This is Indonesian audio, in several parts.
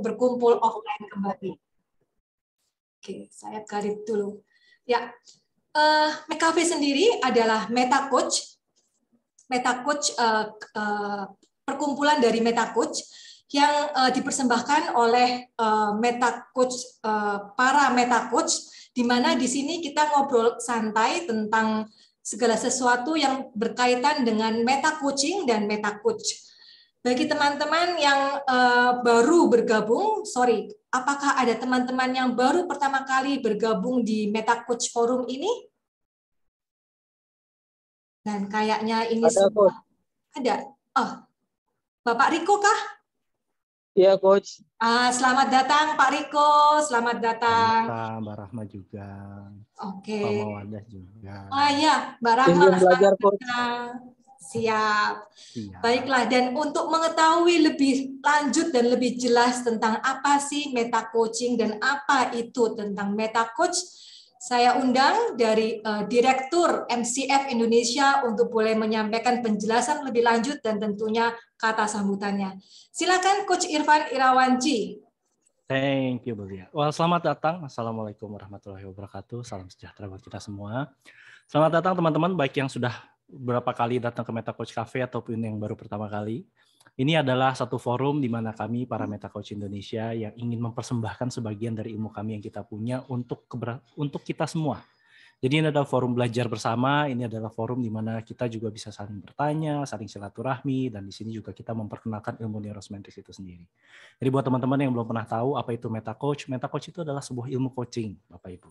berkumpul offline kembali. Oke, saya garis dulu. Ya, uh, eh, McAfee sendiri adalah meta coach, meta coach uh, uh, perkumpulan dari meta coach yang uh, dipersembahkan oleh uh, meta coach uh, para meta coach di mana di sini kita ngobrol santai tentang segala sesuatu yang berkaitan dengan meta coaching dan meta coach bagi teman-teman yang uh, baru bergabung, sorry, apakah ada teman-teman yang baru pertama kali bergabung di Meta Coach Forum ini? Dan kayaknya ini ada, semua coach. ada. Oh, Bapak Riko kah? Iya, Coach. Ah, selamat datang Pak Riko, selamat datang. Selamat Mbak Rahma juga. Oke. Okay. Mbak Mawadah juga. Ah iya, Mbak Rahma. Ingin belajar, Coach. Siap. Siap. Baiklah, dan untuk mengetahui lebih lanjut dan lebih jelas tentang apa sih meta coaching dan apa itu tentang meta coach, saya undang dari uh, Direktur MCF Indonesia untuk boleh menyampaikan penjelasan lebih lanjut dan tentunya kata sambutannya. Silakan Coach Irfan Irawanci. Thank you, Belia. Well, selamat datang. Assalamualaikum warahmatullahi wabarakatuh. Salam sejahtera buat kita semua. Selamat datang teman-teman, baik yang sudah berapa kali datang ke Meta Coach Cafe ataupun yang baru pertama kali. Ini adalah satu forum di mana kami para hmm. Meta Coach Indonesia yang ingin mempersembahkan sebagian dari ilmu kami yang kita punya untuk untuk kita semua. Jadi ini adalah forum belajar bersama, ini adalah forum di mana kita juga bisa saling bertanya, saling silaturahmi, dan di sini juga kita memperkenalkan ilmu neuroscientist itu sendiri. Jadi buat teman-teman yang belum pernah tahu apa itu meta coach, meta coach itu adalah sebuah ilmu coaching, Bapak Ibu.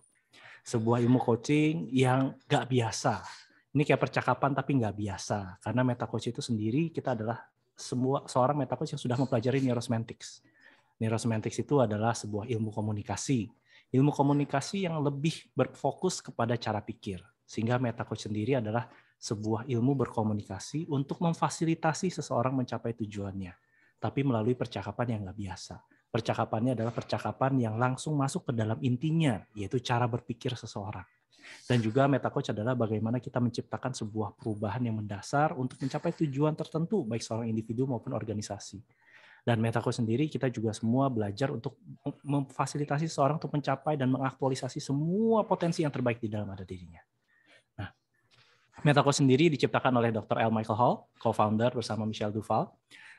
Sebuah ilmu coaching yang gak biasa, ini kayak percakapan tapi nggak biasa karena meta coach itu sendiri kita adalah semua seorang meta coach yang sudah mempelajari neurosemantics. Neurosemantics itu adalah sebuah ilmu komunikasi. Ilmu komunikasi yang lebih berfokus kepada cara pikir. Sehingga meta coach sendiri adalah sebuah ilmu berkomunikasi untuk memfasilitasi seseorang mencapai tujuannya. Tapi melalui percakapan yang nggak biasa. Percakapannya adalah percakapan yang langsung masuk ke dalam intinya, yaitu cara berpikir seseorang dan juga meta coach adalah bagaimana kita menciptakan sebuah perubahan yang mendasar untuk mencapai tujuan tertentu baik seorang individu maupun organisasi. Dan meta coach sendiri kita juga semua belajar untuk memfasilitasi seorang untuk mencapai dan mengaktualisasi semua potensi yang terbaik di dalam ada dirinya. Nah, coach sendiri diciptakan oleh Dr. L. Michael Hall, co-founder bersama Michelle Duval.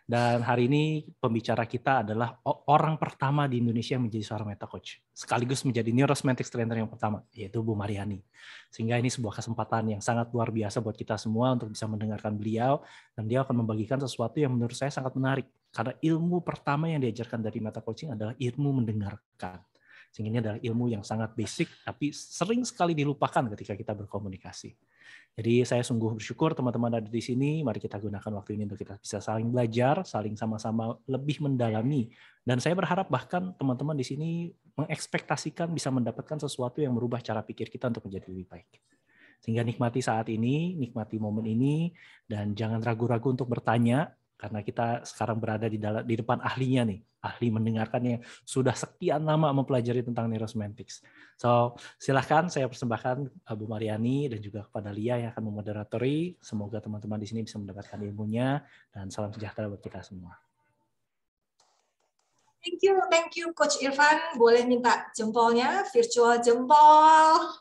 Dan hari ini pembicara kita adalah orang pertama di Indonesia yang menjadi seorang meta coach, sekaligus menjadi neurosemantics trainer yang pertama, yaitu Bu Mariani. Sehingga ini sebuah kesempatan yang sangat luar biasa buat kita semua untuk bisa mendengarkan beliau dan dia akan membagikan sesuatu yang menurut saya sangat menarik. Karena ilmu pertama yang diajarkan dari meta coaching adalah ilmu mendengarkan. Sehingga ini adalah ilmu yang sangat basic, tapi sering sekali dilupakan ketika kita berkomunikasi. Jadi saya sungguh bersyukur teman-teman ada di sini. Mari kita gunakan waktu ini untuk kita bisa saling belajar, saling sama-sama lebih mendalami. Dan saya berharap bahkan teman-teman di sini mengekspektasikan bisa mendapatkan sesuatu yang merubah cara pikir kita untuk menjadi lebih baik. Sehingga nikmati saat ini, nikmati momen ini, dan jangan ragu-ragu untuk bertanya karena kita sekarang berada di dalam di depan ahlinya nih, ahli mendengarkan yang sudah sekian lama mempelajari tentang neurosemantics. So, silahkan saya persembahkan eh, Bu Mariani dan juga kepada Lia yang akan memoderatori. Semoga teman-teman di sini bisa mendapatkan ilmunya dan salam sejahtera buat kita semua. Thank you, thank you Coach Irfan. Boleh minta jempolnya, virtual jempol.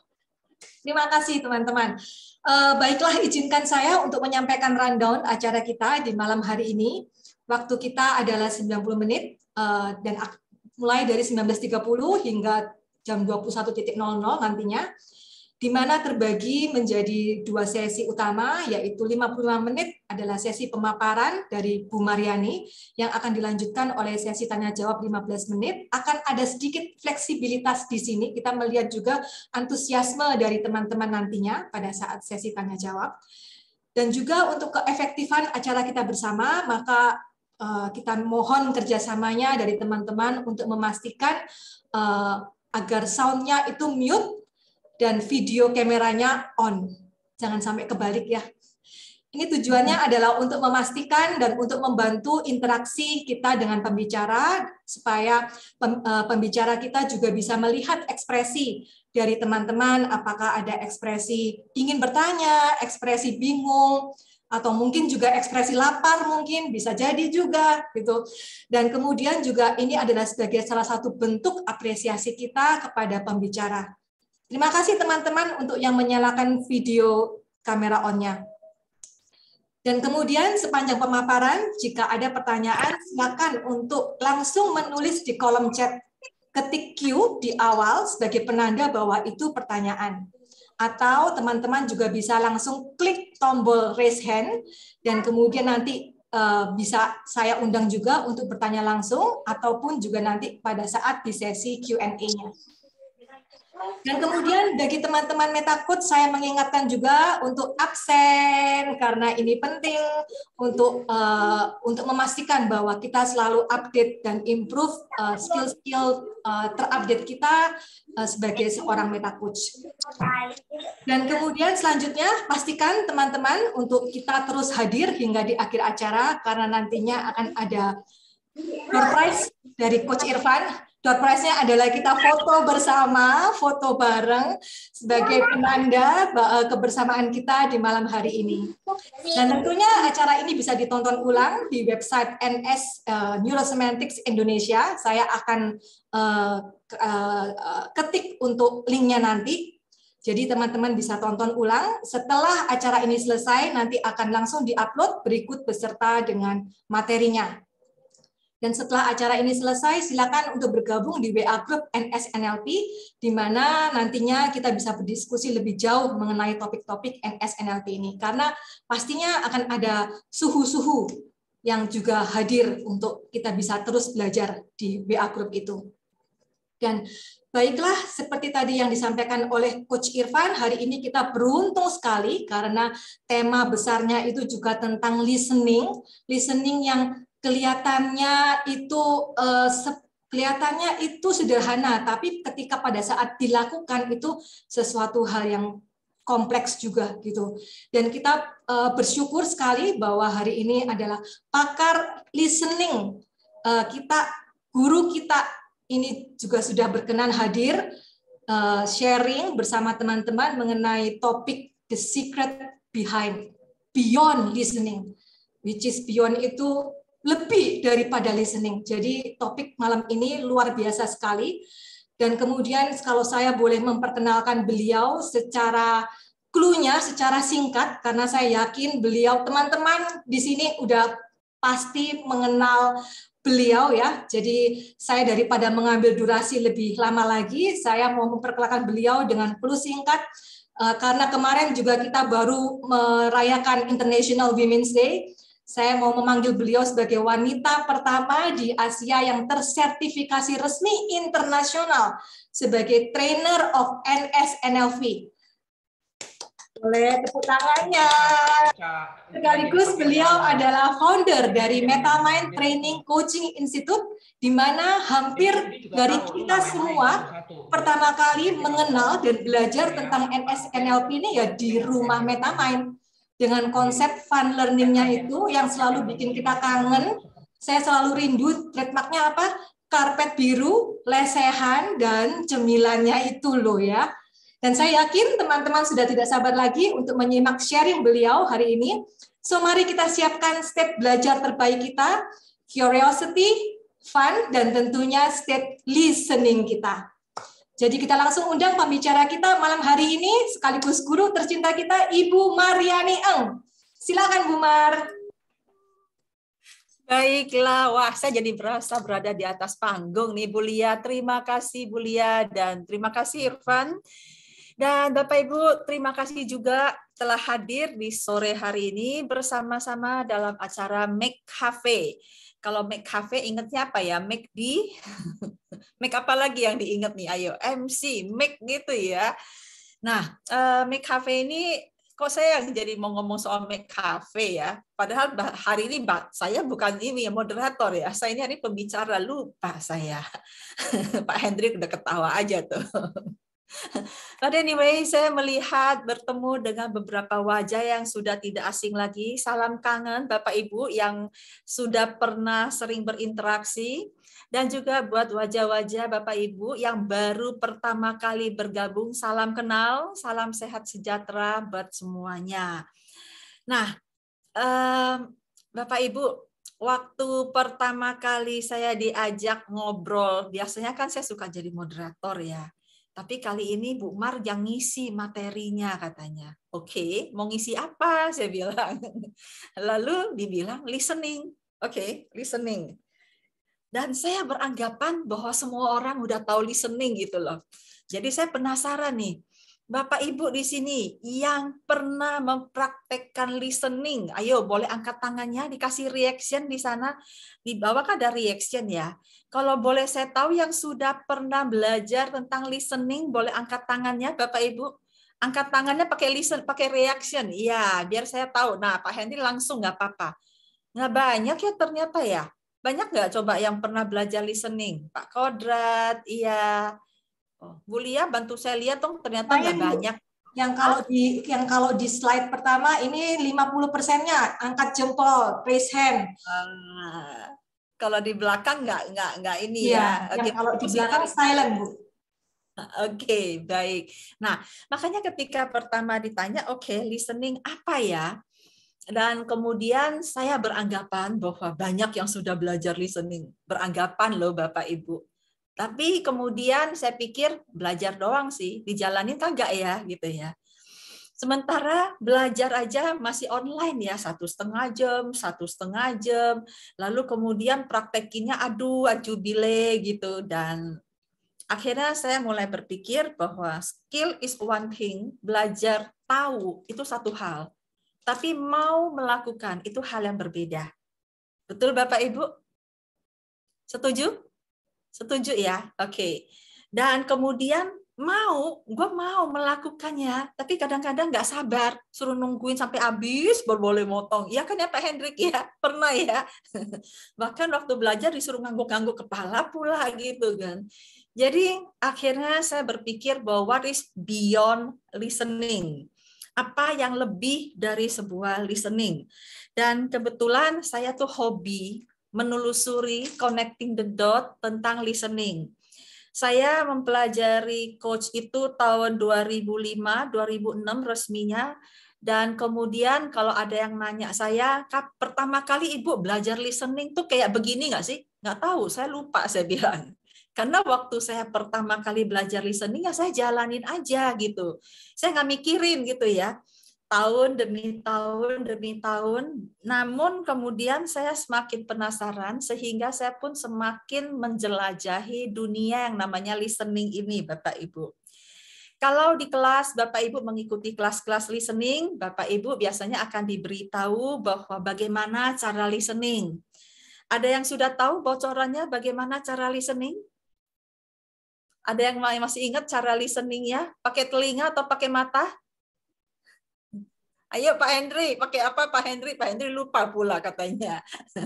Terima kasih teman-teman. Uh, baiklah, izinkan saya untuk menyampaikan rundown acara kita di malam hari ini. Waktu kita adalah 90 menit, uh, dan mulai dari 19.30 hingga jam 21.00 nantinya di mana terbagi menjadi dua sesi utama, yaitu 55 menit adalah sesi pemaparan dari Bu Mariani yang akan dilanjutkan oleh sesi tanya-jawab 15 menit. Akan ada sedikit fleksibilitas di sini, kita melihat juga antusiasme dari teman-teman nantinya pada saat sesi tanya-jawab. Dan juga untuk keefektifan acara kita bersama, maka eh, kita mohon kerjasamanya dari teman-teman untuk memastikan eh, agar soundnya itu mute dan video kameranya on. Jangan sampai kebalik ya. Ini tujuannya adalah untuk memastikan dan untuk membantu interaksi kita dengan pembicara supaya eh, pembicara kita juga bisa melihat ekspresi dari teman-teman apakah ada ekspresi ingin bertanya, ekspresi bingung, atau mungkin juga ekspresi lapar mungkin bisa jadi juga gitu. Dan kemudian juga ini adalah sebagai salah satu bentuk apresiasi kita kepada pembicara. Terima kasih teman-teman untuk yang menyalakan video kamera onnya. Dan kemudian sepanjang pemaparan, jika ada pertanyaan, silakan untuk langsung menulis di kolom chat ketik Q di awal sebagai penanda bahwa itu pertanyaan. Atau teman-teman juga bisa langsung klik tombol raise hand dan kemudian nanti eh, bisa saya undang juga untuk bertanya langsung ataupun juga nanti pada saat di sesi Q&A-nya. Dan kemudian bagi teman-teman Metakut, saya mengingatkan juga untuk absen karena ini penting untuk uh, untuk memastikan bahwa kita selalu update dan improve eh, skill-skill uh, eh, skill -skill, uh, terupdate kita uh, sebagai seorang Metakut. Dan kemudian selanjutnya pastikan teman-teman untuk kita terus hadir hingga di akhir acara karena nantinya akan ada surprise dari Coach Irfan door prize-nya adalah kita foto bersama, foto bareng sebagai penanda eh, kebersamaan kita di malam hari ini. Dan tentunya acara ini bisa ditonton ulang di website NS uh, eh, Neurosemantics Indonesia. Saya akan uh, uh, ketik untuk link-nya nanti. Jadi teman-teman bisa tonton ulang. Setelah acara ini selesai, nanti akan langsung di-upload berikut beserta dengan materinya. Dan setelah acara ini selesai, silakan untuk bergabung di WA Group NSNLP, di mana nantinya kita bisa berdiskusi lebih jauh mengenai topik-topik NSNLP ini. Karena pastinya akan ada suhu-suhu yang juga hadir untuk kita bisa terus belajar di WA Group itu. Dan Baiklah, seperti tadi yang disampaikan oleh Coach Irfan, hari ini kita beruntung sekali karena tema besarnya itu juga tentang listening, listening yang kelihatannya itu eh, kelihatannya itu sederhana, tapi ketika pada saat dilakukan itu sesuatu hal yang kompleks juga gitu. Dan kita uh, bersyukur sekali bahwa hari ini adalah pakar listening uh, kita, guru kita ini juga sudah berkenan hadir uh, sharing bersama teman-teman mengenai topik the secret behind beyond listening, which is beyond itu lebih daripada listening. Jadi topik malam ini luar biasa sekali. Dan kemudian kalau saya boleh memperkenalkan beliau secara klunya secara singkat karena saya yakin beliau teman-teman di sini udah pasti mengenal beliau ya. Jadi saya daripada mengambil durasi lebih lama lagi, saya mau memperkenalkan beliau dengan klu singkat eh, karena kemarin juga kita baru merayakan International Women's Day saya mau memanggil beliau sebagai wanita pertama di Asia yang tersertifikasi resmi internasional sebagai trainer of NSNLV. Boleh tepuk tangannya. Sekaligus beliau adalah founder dari MetaMind Training Coaching Institute, di mana hampir dari kita semua pertama kali mengenal dan belajar tentang NSNLP ini ya di rumah MetaMind dengan konsep fun learningnya iya, iya. itu yang selalu bikin kita kangen. Saya selalu rindu trademarknya apa? Karpet biru, lesehan, dan cemilannya itu loh ya. Dan saya yakin teman-teman sudah tidak sabar lagi untuk menyimak sharing beliau hari ini. So mari kita siapkan step belajar terbaik kita, curiosity, fun, dan tentunya step listening kita. Jadi kita langsung undang pembicara kita malam hari ini sekaligus guru tercinta kita Ibu Mariani Eng. Silakan Bu Mar. Baiklah, wah saya jadi berasa berada di atas panggung nih Bu Lia. Terima kasih Bu Lia dan terima kasih Irfan. Dan Bapak Ibu, terima kasih juga telah hadir di sore hari ini bersama-sama dalam acara Make Cafe kalau make cafe inget siapa ya? Make di make apa lagi yang diinget nih? Ayo MC, make gitu ya. Nah, eh, make cafe ini kok saya yang jadi mau ngomong soal make cafe ya. Padahal hari ini saya bukan ini ya moderator ya. Saya ini hari pembicara lupa saya. Pak Hendrik udah ketawa aja tuh. But anyway, saya melihat bertemu dengan beberapa wajah yang sudah tidak asing lagi. Salam kangen Bapak Ibu yang sudah pernah sering berinteraksi dan juga buat wajah-wajah Bapak Ibu yang baru pertama kali bergabung. Salam kenal, salam sehat sejahtera buat semuanya. Nah, um, Bapak Ibu, waktu pertama kali saya diajak ngobrol, biasanya kan saya suka jadi moderator ya. Tapi kali ini Bu Mar yang ngisi materinya katanya. Oke, okay, mau ngisi apa? Saya bilang. Lalu dibilang listening. Oke, okay, listening. Dan saya beranggapan bahwa semua orang udah tahu listening gitu loh. Jadi saya penasaran nih, Bapak Ibu di sini yang pernah mempraktekkan listening, ayo boleh angkat tangannya, dikasih reaction di sana, di bawah kan ada reaction ya. Kalau boleh saya tahu yang sudah pernah belajar tentang listening, boleh angkat tangannya Bapak Ibu. Angkat tangannya pakai listen, pakai reaction. Iya, biar saya tahu. Nah, Pak Henry langsung nggak apa-apa. Nggak banyak ya ternyata ya. Banyak nggak coba yang pernah belajar listening? Pak Kodrat, iya. Bu bantu saya lihat dong ternyata nggak banyak. Yang kalau di yang kalau di slide pertama ini 50 persennya angkat jempol, raise hand. Uh, kalau di belakang nggak nggak nggak ini ya. ya. Yang kalau di belakang silent bu. Oke, okay, baik. Nah, makanya ketika pertama ditanya, oke, okay, listening apa ya? dan kemudian saya beranggapan bahwa banyak yang sudah belajar listening. Beranggapan loh Bapak Ibu. Tapi kemudian saya pikir belajar doang sih, dijalanin kagak ya gitu ya. Sementara belajar aja masih online ya satu setengah jam, satu setengah jam. Lalu kemudian praktekinnya aduh acu bile gitu dan akhirnya saya mulai berpikir bahwa skill is one thing, belajar tahu itu satu hal, tapi mau melakukan itu hal yang berbeda. Betul Bapak Ibu? Setuju? Setuju ya? Oke. Okay. Dan kemudian mau, gue mau melakukannya, tapi kadang-kadang nggak sabar, suruh nungguin sampai habis baru boleh motong. Iya kan ya Pak Hendrik ya, pernah ya. Bahkan waktu belajar disuruh ngangguk-ngangguk kepala pula gitu kan. Jadi akhirnya saya berpikir bahwa what is beyond listening apa yang lebih dari sebuah listening. Dan kebetulan saya tuh hobi menelusuri connecting the dot tentang listening. Saya mempelajari coach itu tahun 2005, 2006 resminya dan kemudian kalau ada yang nanya saya, pertama kali Ibu belajar listening tuh kayak begini nggak sih? Nggak tahu, saya lupa saya bilang. Karena waktu saya pertama kali belajar listening ya saya jalanin aja gitu. Saya nggak mikirin gitu ya tahun demi tahun demi tahun. Namun kemudian saya semakin penasaran sehingga saya pun semakin menjelajahi dunia yang namanya listening ini, Bapak Ibu. Kalau di kelas Bapak Ibu mengikuti kelas-kelas listening, Bapak Ibu biasanya akan diberitahu bahwa bagaimana cara listening. Ada yang sudah tahu bocorannya bagaimana cara listening? Ada yang masih ingat cara listening ya? Pakai telinga atau pakai mata? Ayo Pak Henry, pakai apa Pak Henry? Pak Henry lupa pula katanya.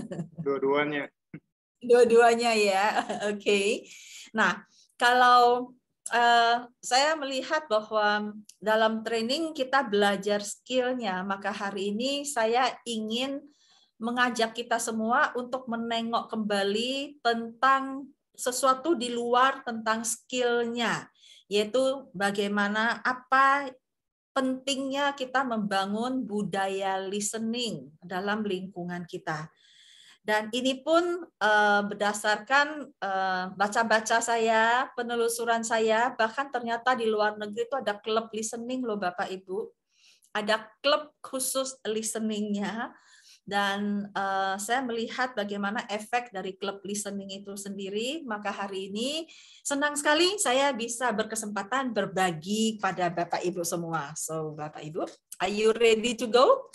Dua-duanya. Dua-duanya ya, oke. Okay. Nah, kalau Uh, saya melihat bahwa dalam training kita belajar skillnya, maka hari ini saya ingin mengajak kita semua untuk menengok kembali tentang sesuatu di luar tentang skillnya, yaitu bagaimana apa pentingnya kita membangun budaya listening dalam lingkungan kita. Dan ini pun uh, berdasarkan eh, baca-baca uh, saya, penelusuran saya, bahkan ternyata di luar negeri itu ada klub listening loh Bapak Ibu. Ada klub khusus listeningnya dan uh, saya melihat bagaimana efek dari klub listening itu sendiri. Maka hari ini senang sekali saya bisa berkesempatan berbagi pada Bapak Ibu semua. So Bapak Ibu, are you ready to go?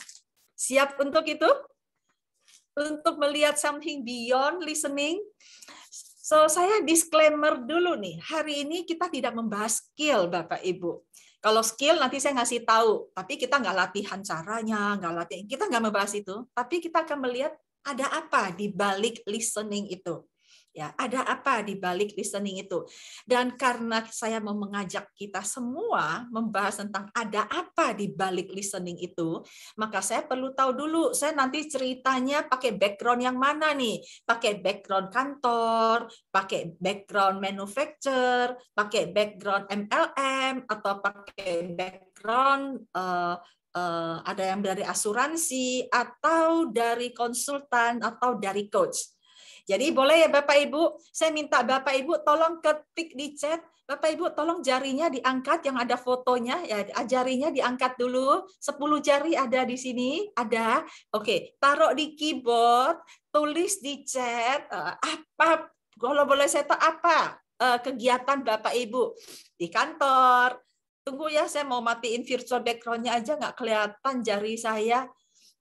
Siap untuk itu? Untuk melihat something beyond listening? So saya disclaimer dulu nih, hari ini kita tidak membahas skill Bapak Ibu. Kalau skill nanti saya ngasih tahu, tapi kita nggak latihan caranya, nggak latihan, kita nggak membahas itu, tapi kita akan melihat ada apa di balik listening itu ya ada apa di balik listening itu dan karena saya mau mengajak kita semua membahas tentang ada apa di balik listening itu maka saya perlu tahu dulu saya nanti ceritanya pakai background yang mana nih pakai background kantor pakai background manufacturer pakai background MLM atau pakai background uh, uh, ada yang dari asuransi atau dari konsultan atau dari coach jadi boleh ya Bapak Ibu, saya minta Bapak Ibu tolong ketik di chat, Bapak Ibu tolong jarinya diangkat yang ada fotonya, ya ajarinya diangkat dulu, 10 jari ada di sini, ada. Oke, taruh di keyboard, tulis di chat, eh, apa, kalau boleh saya tahu apa eh, kegiatan Bapak Ibu di kantor, tunggu ya saya mau matiin virtual backgroundnya aja nggak kelihatan jari saya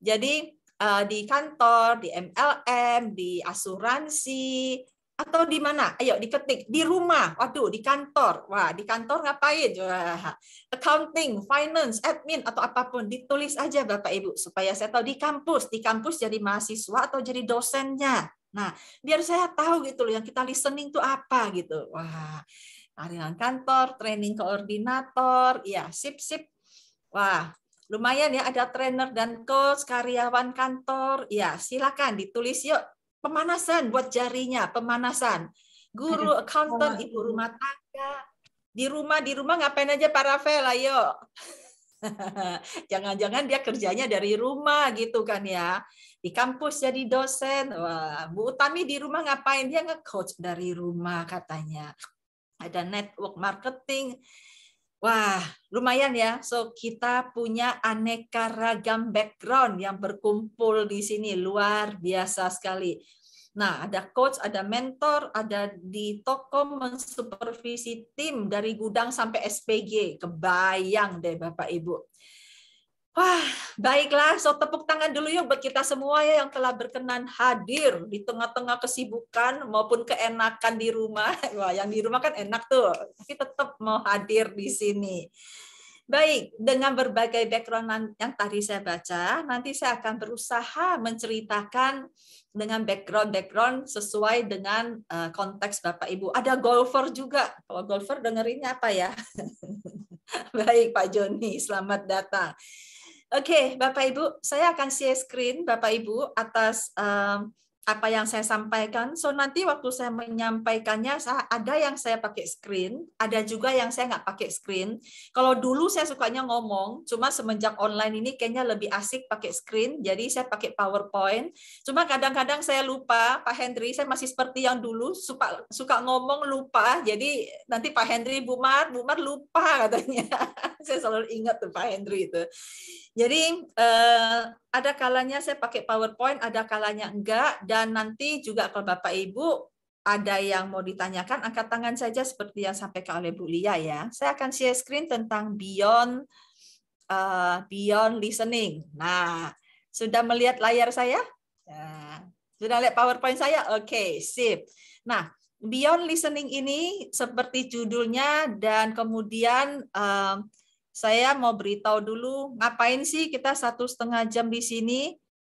jadi Eh, di kantor, di MLM, di asuransi, atau di mana? Ayo diketik di rumah. Waduh, di kantor. Wah, di kantor ngapain? Wah, accounting, finance, admin atau apapun ditulis aja Bapak Ibu supaya saya tahu di kampus, di kampus jadi mahasiswa atau jadi dosennya. Nah, biar saya tahu gitu loh yang kita listening tuh apa gitu. Wah, karyawan kantor, training koordinator, ya sip sip. Wah, Lumayan ya ada trainer dan coach, karyawan kantor. Ya, silakan ditulis yuk. Pemanasan buat jarinya, pemanasan. Guru, accountant, ibu rumah tangga. Di rumah, di rumah ngapain aja para Rafael, ayo. Jangan-jangan dia kerjanya dari rumah gitu kan ya. Di kampus jadi dosen. Wah, Bu Utami di rumah ngapain? Dia nge-coach dari rumah katanya. Ada network marketing Wah, lumayan ya. So, kita punya aneka ragam background yang berkumpul di sini. Luar biasa sekali. Nah, ada coach, ada mentor, ada di toko mensupervisi tim dari gudang sampai SPG. Kebayang deh Bapak Ibu. Wah, baiklah, so tepuk tangan dulu yuk buat kita semua ya yang telah berkenan hadir di tengah-tengah kesibukan maupun keenakan di rumah. Wah, yang di rumah kan enak tuh, tapi tetap mau hadir di sini. Baik, dengan berbagai background yang tadi saya baca, nanti saya akan berusaha menceritakan dengan background-background sesuai dengan eh, konteks Bapak Ibu. Ada golfer juga. Kalau golfer dengerinnya apa ya? Baik Pak Joni, selamat datang. Oke, okay, Bapak Ibu, saya akan share screen Bapak Ibu atas um, apa yang saya sampaikan. So nanti waktu saya menyampaikannya, saya, ada yang saya pakai screen, ada juga yang saya nggak pakai screen. Kalau dulu saya sukanya ngomong, cuma semenjak online ini kayaknya lebih asik pakai screen, jadi saya pakai PowerPoint. Cuma kadang-kadang saya lupa, Pak Hendry, saya masih seperti yang dulu, suka, suka ngomong lupa, jadi nanti Pak Hendry, Bu Mar, Bu Mar lupa katanya. saya selalu ingat tuh Pak Hendry itu. Jadi eh, ada kalanya saya pakai PowerPoint, ada kalanya enggak, dan nanti juga kalau Bapak Ibu ada yang mau ditanyakan, angkat tangan saja seperti yang sampaikan oleh Bu Lia ya. Saya akan share screen tentang beyond uh, beyond listening. Nah, sudah melihat layar saya? Nah, sudah lihat PowerPoint saya? Oke, okay, sip. Nah, beyond listening ini seperti judulnya dan kemudian uh, saya mau beritahu dulu ngapain sih kita satu setengah jam di sini.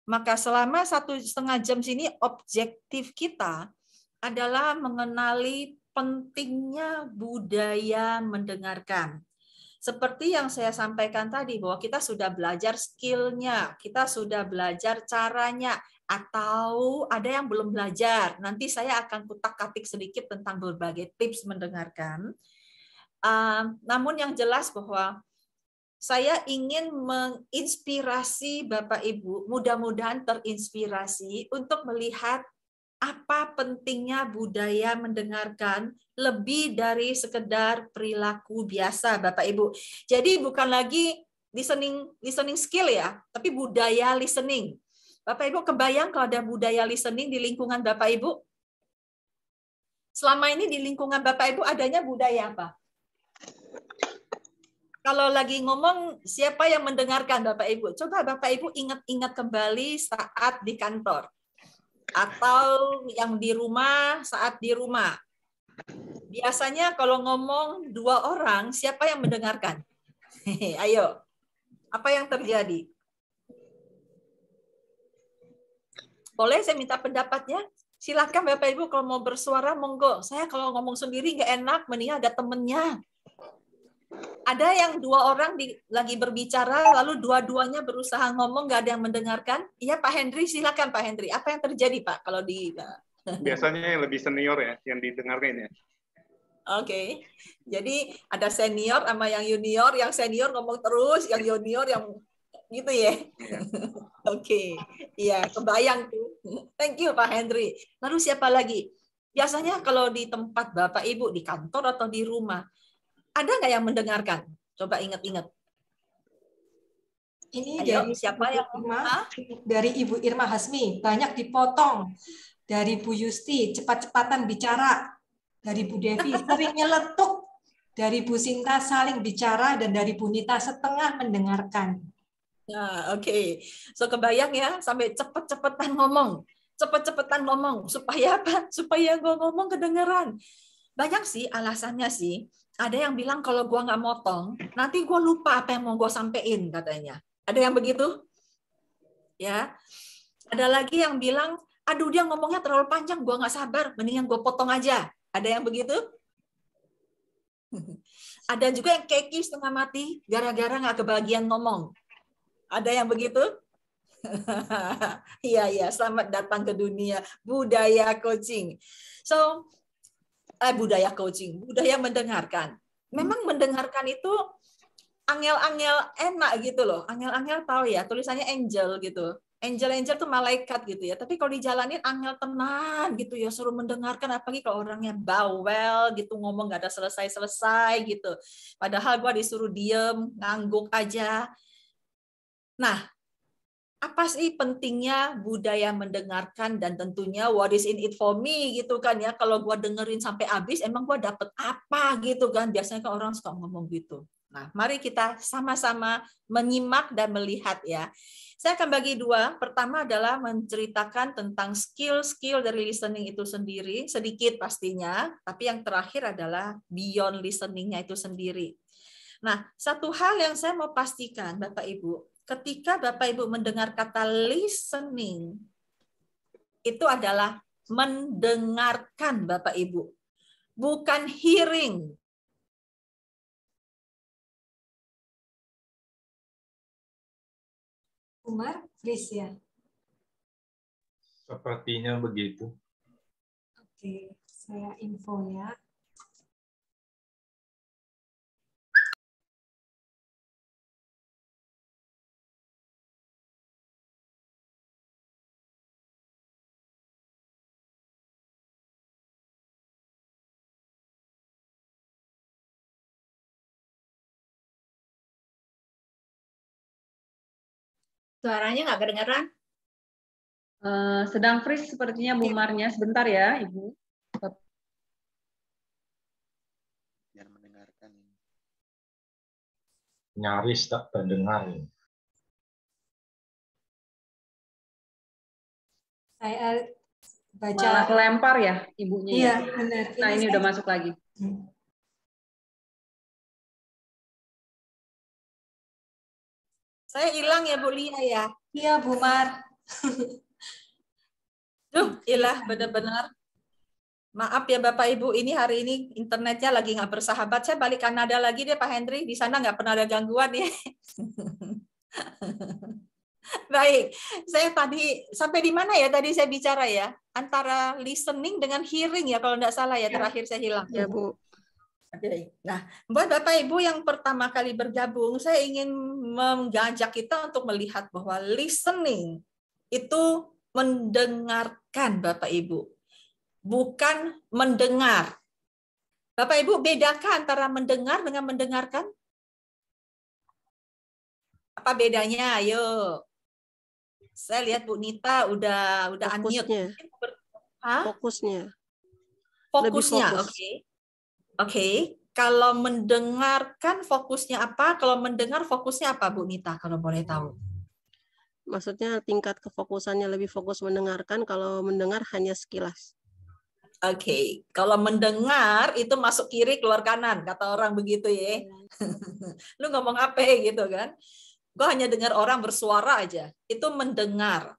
Maka selama satu setengah jam sini objektif kita adalah mengenali pentingnya budaya mendengarkan. Seperti yang saya sampaikan tadi bahwa kita sudah belajar skillnya, kita sudah belajar caranya, atau ada yang belum belajar. Nanti saya akan kutak-katik sedikit tentang berbagai tips mendengarkan. Uh, namun yang jelas bahwa saya ingin menginspirasi Bapak Ibu, mudah-mudahan terinspirasi untuk melihat apa pentingnya budaya mendengarkan lebih dari sekedar perilaku biasa Bapak Ibu. Jadi bukan lagi listening listening skill ya, tapi budaya listening. Bapak Ibu kebayang kalau ada budaya listening di lingkungan Bapak Ibu? Selama ini di lingkungan Bapak Ibu adanya budaya apa? kalau lagi ngomong siapa yang mendengarkan Bapak Ibu? Coba Bapak Ibu ingat-ingat kembali saat di kantor atau yang di rumah saat di rumah. Biasanya kalau ngomong dua orang, siapa yang mendengarkan? Ayo, apa yang terjadi? Boleh saya minta pendapatnya? Silakan Bapak Ibu kalau mau bersuara, monggo. Saya kalau ngomong sendiri nggak enak, mendingan ada temennya ada yang dua orang di, lagi berbicara, lalu dua-duanya berusaha ngomong, nggak ada yang mendengarkan. Iya, Pak Hendri, silakan Pak Hendri. Apa yang terjadi, Pak, kalau di... Eh, Biasanya yang lebih senior ya, yang didengarkan ya. Oke, okay. jadi ada senior sama yang junior, yang senior ngomong terus, yang junior yang gitu ya. Iya. Oke, okay. iya kebayang tuh. Thank you Pak Henry. Lalu siapa lagi? Biasanya kalau di tempat Bapak Ibu di kantor atau di rumah, ada nggak yang mendengarkan? Coba ingat-ingat. Ini Ayo, dari siapa yang Irma, dari Ibu Irma Hasmi banyak dipotong dari Bu Yusti cepat-cepatan bicara dari Bu Devi sering nyeletuk dari Bu Sinta saling bicara dan dari Bu Nita setengah mendengarkan. Nah, oke. Okay. So kebayang ya sampai cepet-cepetan ngomong, cepet-cepetan ngomong supaya apa? Supaya gue ngomong kedengeran. Banyak sih alasannya sih ada yang bilang kalau gue nggak motong, nanti gue lupa apa yang mau gue sampein katanya. Ada yang begitu? Ya. Ada lagi yang bilang, aduh dia ngomongnya terlalu panjang, gue nggak sabar, mendingan gue potong aja. Ada yang begitu? Ada juga yang keki setengah mati, gara-gara nggak kebagian ngomong. Ada yang begitu? Iya, iya. Selamat datang ke dunia budaya coaching. So, eh, budaya coaching, budaya mendengarkan. Memang hmm. mendengarkan itu angel-angel enak gitu loh. Angel-angel tahu ya, tulisannya angel gitu. Angel-angel tuh malaikat gitu ya. Tapi kalau dijalanin angel tenang gitu ya, suruh mendengarkan apalagi kalau orangnya bawel gitu, ngomong gak ada selesai-selesai gitu. Padahal gua disuruh diem, ngangguk aja. Nah, apa sih pentingnya budaya mendengarkan dan tentunya what is in it for me gitu kan ya kalau gua dengerin sampai habis emang gua dapet apa gitu kan biasanya kan orang suka ngomong gitu nah mari kita sama-sama menyimak dan melihat ya saya akan bagi dua pertama adalah menceritakan tentang skill-skill dari listening itu sendiri sedikit pastinya tapi yang terakhir adalah beyond listeningnya itu sendiri nah satu hal yang saya mau pastikan bapak ibu ketika Bapak Ibu mendengar kata listening, itu adalah mendengarkan Bapak Ibu, bukan hearing. Umar, please ya. Sepertinya begitu. Oke, saya info ya. Suaranya nggak kedengeran? Uh, sedang freeze sepertinya Bu Marnya. Sebentar ya, Ibu. Biar mendengarkan. Nyaris tak terdengar. Saya baca. Malah kelempar ya ibunya. Ya. Iya, benar. Nah, ini, ini saya... udah masuk lagi. Hmm. Saya hilang ya Bu Lia ya? Iya Bu Mar. Duh, ilah benar-benar. Maaf ya Bapak Ibu, ini hari ini internetnya lagi nggak bersahabat. Saya balik Kanada lagi deh Pak Hendri, di sana nggak pernah ada gangguan ya. Baik, saya tadi sampai di mana ya tadi saya bicara ya? Antara listening dengan hearing ya kalau nggak salah ya, iya. terakhir saya hilang. Ya Bu. Oke. Nah, buat Bapak Ibu yang pertama kali bergabung, saya ingin mengajak kita untuk melihat bahwa listening itu mendengarkan Bapak Ibu, bukan mendengar. Bapak Ibu bedakan antara mendengar dengan mendengarkan. Apa bedanya? Ayo. Saya lihat Bu Nita udah udah Fokusnya. Fokusnya. Fokusnya, fokus. oke. Okay Oke, okay. kalau mendengarkan fokusnya apa? Kalau mendengar fokusnya apa, Bu Nita? Kalau boleh tahu. Maksudnya tingkat kefokusannya lebih fokus mendengarkan, kalau mendengar hanya sekilas. Oke, okay. kalau mendengar itu masuk kiri keluar kanan, kata orang begitu ya. Hmm. Lu ngomong apa ya, gitu kan? Gue hanya dengar orang bersuara aja. Itu mendengar.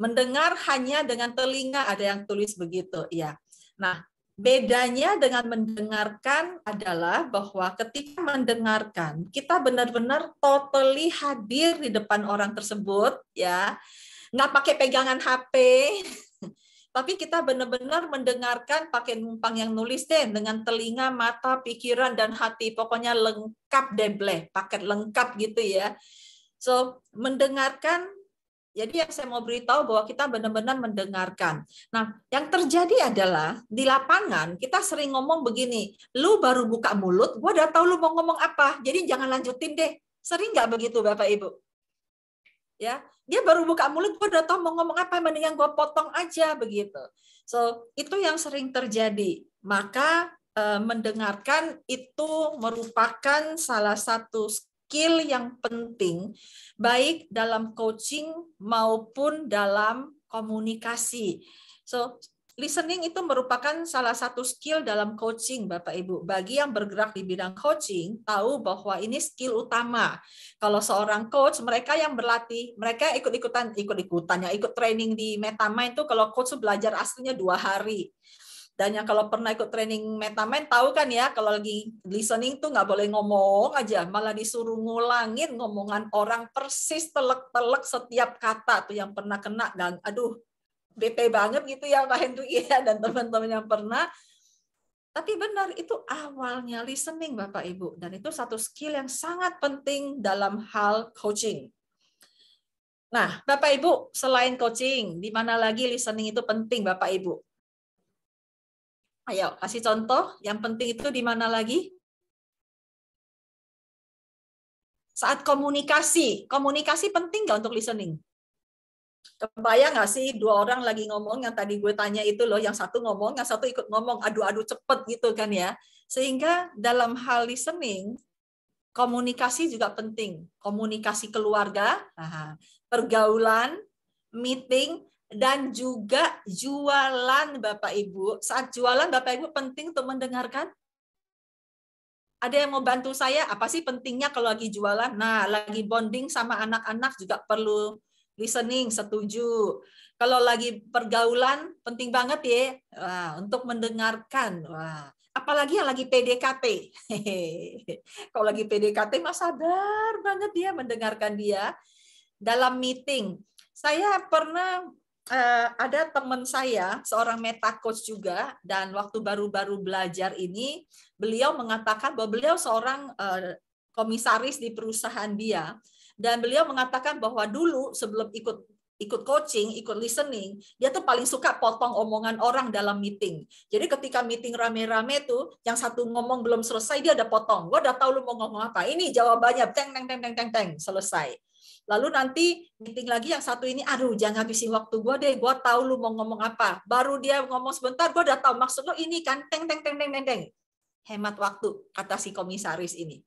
Mendengar hanya dengan telinga ada yang tulis begitu, ya. Nah, Bedanya dengan mendengarkan adalah bahwa ketika mendengarkan, kita benar-benar totally hadir di depan orang tersebut, ya. Nggak pakai pegangan HP, tapi kita benar-benar mendengarkan pakai numpang yang nulis deh dengan telinga, mata, pikiran dan hati. Pokoknya lengkap deh bleh, paket lengkap gitu ya. So, mendengarkan jadi yang saya mau beritahu bahwa kita benar-benar mendengarkan. Nah, yang terjadi adalah di lapangan kita sering ngomong begini, lu baru buka mulut, gua udah tahu lu mau ngomong apa. Jadi jangan lanjutin deh. Sering nggak begitu Bapak Ibu? Ya, dia baru buka mulut, gua udah tahu mau ngomong apa, yang gua potong aja begitu. So, itu yang sering terjadi. Maka eh, mendengarkan itu merupakan salah satu skill yang penting baik dalam coaching maupun dalam komunikasi. So listening itu merupakan salah satu skill dalam coaching Bapak Ibu. Bagi yang bergerak di bidang coaching tahu bahwa ini skill utama. Kalau seorang coach mereka yang berlatih, mereka ikut-ikutan ikut ikutan, ya ikut training di MetaMind itu kalau coach belajar aslinya dua hari. Dan yang kalau pernah ikut training metamen tahu kan ya kalau lagi listening tuh nggak boleh ngomong aja, malah disuruh ngulangin ngomongan orang persis telek-telek setiap kata tuh yang pernah kena dan aduh BP banget gitu ya Pak Hendu ya dan teman-teman yang pernah tapi benar itu awalnya listening Bapak Ibu dan itu satu skill yang sangat penting dalam hal coaching. Nah, Bapak Ibu, selain coaching, di mana lagi listening itu penting Bapak Ibu? Ayo, kasih contoh. Yang penting itu di mana lagi? Saat komunikasi. Komunikasi penting nggak untuk listening? Kebayang nggak sih dua orang lagi ngomong yang tadi gue tanya itu loh, yang satu ngomong, yang satu ikut ngomong, adu-adu cepet gitu kan ya. Sehingga dalam hal listening, komunikasi juga penting. Komunikasi keluarga, pergaulan, meeting, dan juga jualan Bapak Ibu. Saat jualan Bapak Ibu penting untuk mendengarkan. Ada yang mau bantu saya? Apa sih pentingnya kalau lagi jualan? Nah, lagi bonding sama anak-anak juga perlu listening, setuju. Kalau lagi pergaulan penting banget ya Wah, untuk mendengarkan. Wah, apalagi yang lagi PDKT. Kalau lagi PDKT mas sabar banget dia mendengarkan dia dalam meeting. Saya pernah uh, ada teman saya, seorang meta coach juga, dan waktu baru-baru belajar ini, beliau mengatakan bahwa beliau seorang uh, komisaris di perusahaan dia, dan beliau mengatakan bahwa dulu sebelum ikut ikut coaching, ikut listening, dia tuh paling suka potong omongan orang dalam meeting. Jadi ketika meeting rame-rame tuh, yang satu ngomong belum selesai, dia udah potong. Gue udah tahu lu mau ngomong apa. Ini jawabannya, teng, teng, teng, teng, teng, teng, selesai. Lalu nanti meeting lagi yang satu ini, aduh jangan habisin waktu gue deh, gue tahu lu mau ngomong apa. Baru dia ngomong sebentar, gue udah tahu maksud lo ini kan, teng teng teng teng teng teng. Hemat waktu, kata si komisaris ini.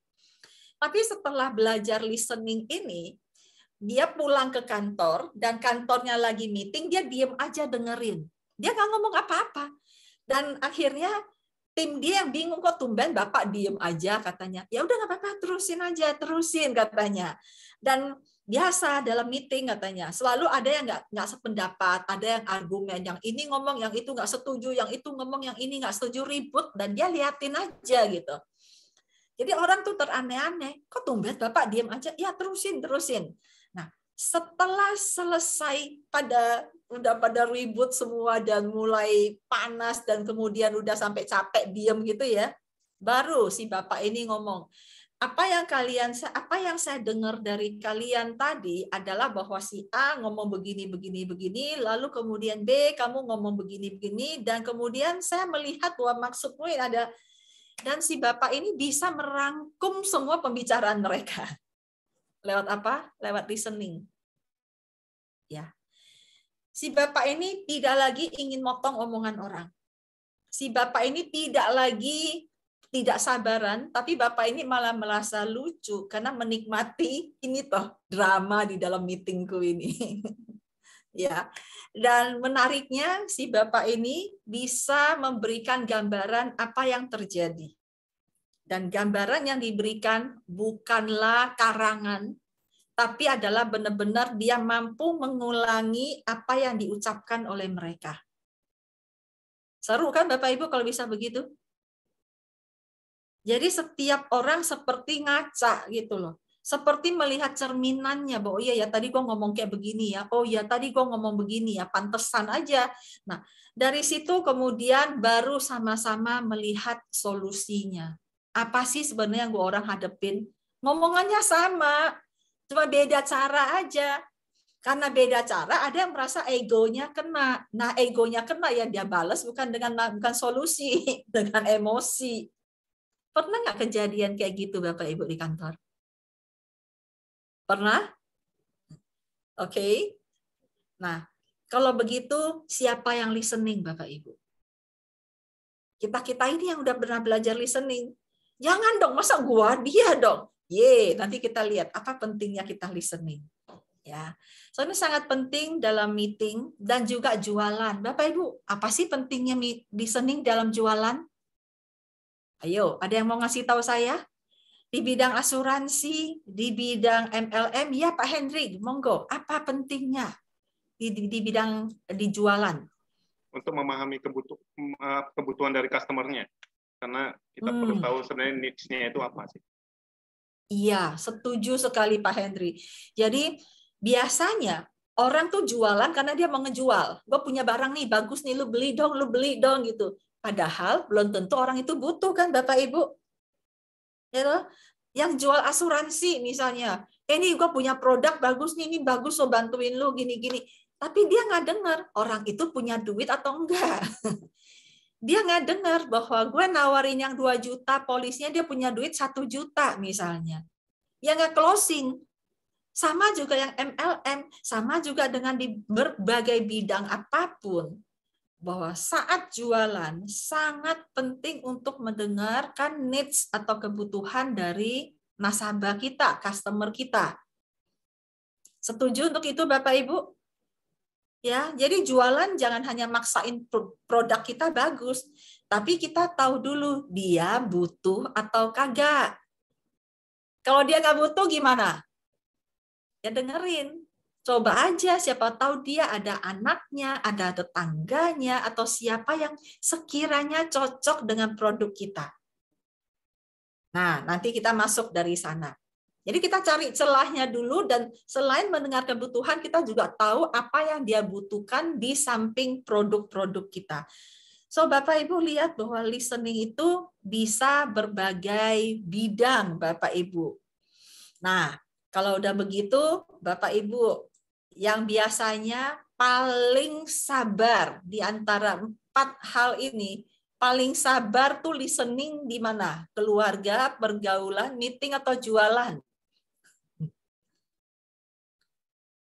Tapi setelah belajar listening ini, dia pulang ke kantor dan kantornya lagi meeting, dia diem aja dengerin. Dia nggak ngomong apa-apa. Dan akhirnya tim dia yang bingung kok tumben bapak diem aja katanya. Ya udah nggak apa-apa, terusin aja, terusin katanya. Dan biasa dalam meeting katanya selalu ada yang nggak nggak sependapat ada yang argumen yang ini ngomong yang itu nggak setuju yang itu ngomong yang ini nggak setuju ribut dan dia liatin aja gitu jadi orang tuh teraneh-aneh kok tumben bapak diem aja ya terusin terusin nah setelah selesai pada udah pada ribut semua dan mulai panas dan kemudian udah sampai capek diem gitu ya baru si bapak ini ngomong apa yang kalian apa yang saya dengar dari kalian tadi adalah bahwa si A ngomong begini begini begini lalu kemudian B kamu ngomong begini begini dan kemudian saya melihat bahwa maksudmu ada dan si bapak ini bisa merangkum semua pembicaraan mereka lewat apa lewat listening ya si bapak ini tidak lagi ingin motong omongan orang si bapak ini tidak lagi tidak sabaran, tapi Bapak ini malah merasa lucu karena menikmati ini toh drama di dalam meetingku ini. ya. Dan menariknya si Bapak ini bisa memberikan gambaran apa yang terjadi. Dan gambaran yang diberikan bukanlah karangan, tapi adalah benar-benar dia mampu mengulangi apa yang diucapkan oleh mereka. Seru kan Bapak Ibu kalau bisa begitu? Jadi setiap orang seperti ngaca gitu loh. Seperti melihat cerminannya bahwa oh iya ya tadi gue ngomong kayak begini ya. Oh iya tadi gue ngomong begini ya. Pantesan aja. Nah dari situ kemudian baru sama-sama melihat solusinya. Apa sih sebenarnya yang gue orang hadepin? Ngomongannya sama. Cuma beda cara aja karena beda cara ada yang merasa egonya kena nah egonya kena ya dia bales bukan dengan bukan solusi dengan emosi Pernah nggak kejadian kayak gitu Bapak Ibu di kantor? Pernah? Oke. Okay. Nah, kalau begitu siapa yang listening Bapak Ibu? Kita-kita ini yang udah pernah belajar listening. Jangan dong, masa gua dia dong. Ye, nanti kita lihat apa pentingnya kita listening. Ya. So sangat penting dalam meeting dan juga jualan. Bapak Ibu, apa sih pentingnya listening dalam jualan? Ayo, ada yang mau ngasih tahu saya? Di bidang asuransi, di bidang MLM, ya Pak Hendrik, monggo. Apa pentingnya di, di, di bidang dijualan? Untuk memahami kebutuh, eh, kebutuhan dari customernya. Karena kita hmm. perlu tahu sebenarnya niche-nya itu apa sih. Iya, setuju sekali Pak Hendri. Jadi biasanya orang tuh jualan karena dia mau ngejual. Gue punya barang nih, bagus nih, lu beli dong, lu beli dong gitu. Padahal belum tentu orang itu butuh kan Bapak Ibu. Ya yang jual asuransi misalnya, eh, ini gue punya produk bagus nih, ini bagus so bantuin lu gini-gini. Tapi dia nggak dengar orang itu punya duit atau enggak. dia nggak dengar bahwa gue nawarin yang 2 juta, polisnya dia punya duit satu juta misalnya. Ya nggak closing. Sama juga yang MLM, sama juga dengan di berbagai bidang apapun bahwa saat jualan sangat penting untuk mendengarkan needs atau kebutuhan dari nasabah kita, customer kita. Setuju untuk itu Bapak Ibu? Ya, jadi jualan jangan hanya maksain produk kita bagus, tapi kita tahu dulu dia butuh atau kagak. Kalau dia nggak butuh gimana? Ya dengerin, Coba aja siapa tahu dia ada anaknya, ada tetangganya, atau siapa yang sekiranya cocok dengan produk kita. Nah, nanti kita masuk dari sana. Jadi kita cari celahnya dulu dan selain mendengar kebutuhan, kita juga tahu apa yang dia butuhkan di samping produk-produk kita. So, Bapak Ibu lihat bahwa listening itu bisa berbagai bidang, Bapak Ibu. Nah, kalau udah begitu, Bapak Ibu yang biasanya paling sabar di antara empat hal ini, paling sabar tuh listening di mana? Keluarga, pergaulan, meeting atau jualan?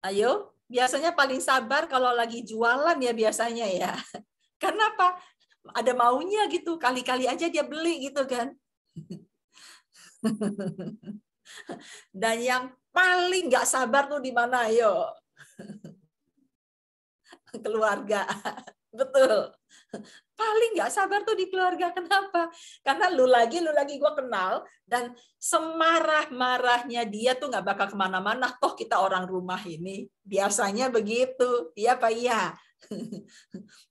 Ayo, biasanya paling sabar kalau lagi jualan ya biasanya ya. Kenapa? Ada maunya gitu, kali-kali aja dia beli gitu kan. Dan yang paling nggak sabar tuh di mana? Ayo, keluarga. Betul. Paling nggak sabar tuh di keluarga. Kenapa? Karena lu lagi, lu lagi gue kenal. Dan semarah-marahnya dia tuh nggak bakal kemana-mana. Toh kita orang rumah ini. Biasanya begitu. Iya Pak? Iya.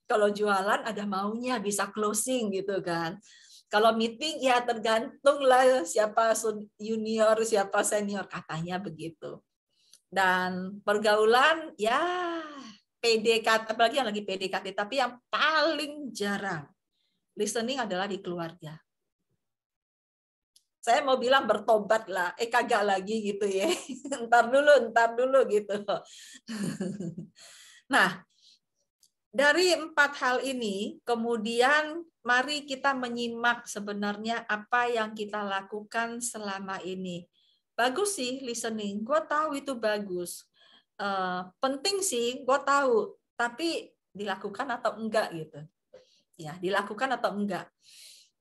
Kalau jualan ada maunya bisa closing gitu kan. Kalau meeting ya tergantung lah siapa junior, siapa senior. Katanya begitu dan pergaulan ya PDKT apalagi yang lagi PDKT tapi yang paling jarang listening adalah di keluarga. Saya mau bilang bertobat lah, eh kagak lagi gitu ya. ntar dulu, ntar dulu gitu. nah, dari empat hal ini, kemudian mari kita menyimak sebenarnya apa yang kita lakukan selama ini bagus sih listening gue tahu itu bagus uh, penting sih gue tahu tapi dilakukan atau enggak gitu ya dilakukan atau enggak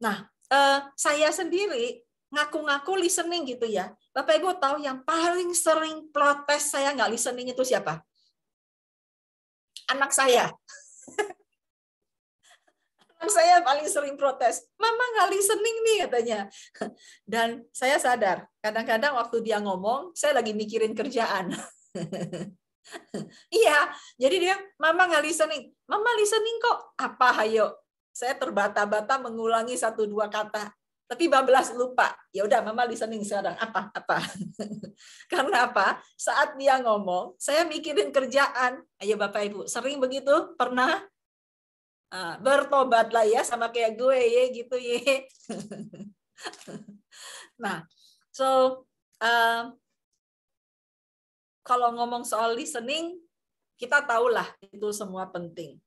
nah uh, saya sendiri ngaku-ngaku listening gitu ya bapak ibu tahu yang paling sering protes saya nggak listening itu siapa anak saya saya paling sering protes, mama nggak listening nih katanya. Dan saya sadar, kadang-kadang waktu dia ngomong, saya lagi mikirin kerjaan. iya, jadi dia, mama nggak listening. Mama listening kok, apa hayo? Saya terbata-bata mengulangi satu dua kata. Tapi bablas lupa. Ya udah, mama listening sekarang. Apa? Apa? Karena apa? Saat dia ngomong, saya mikirin kerjaan. Ayo Bapak Ibu, sering begitu? Pernah? Ah, bertobatlah ya sama kayak gue ya gitu ya. nah, so uh, kalau ngomong soal listening, kita tahulah itu semua penting.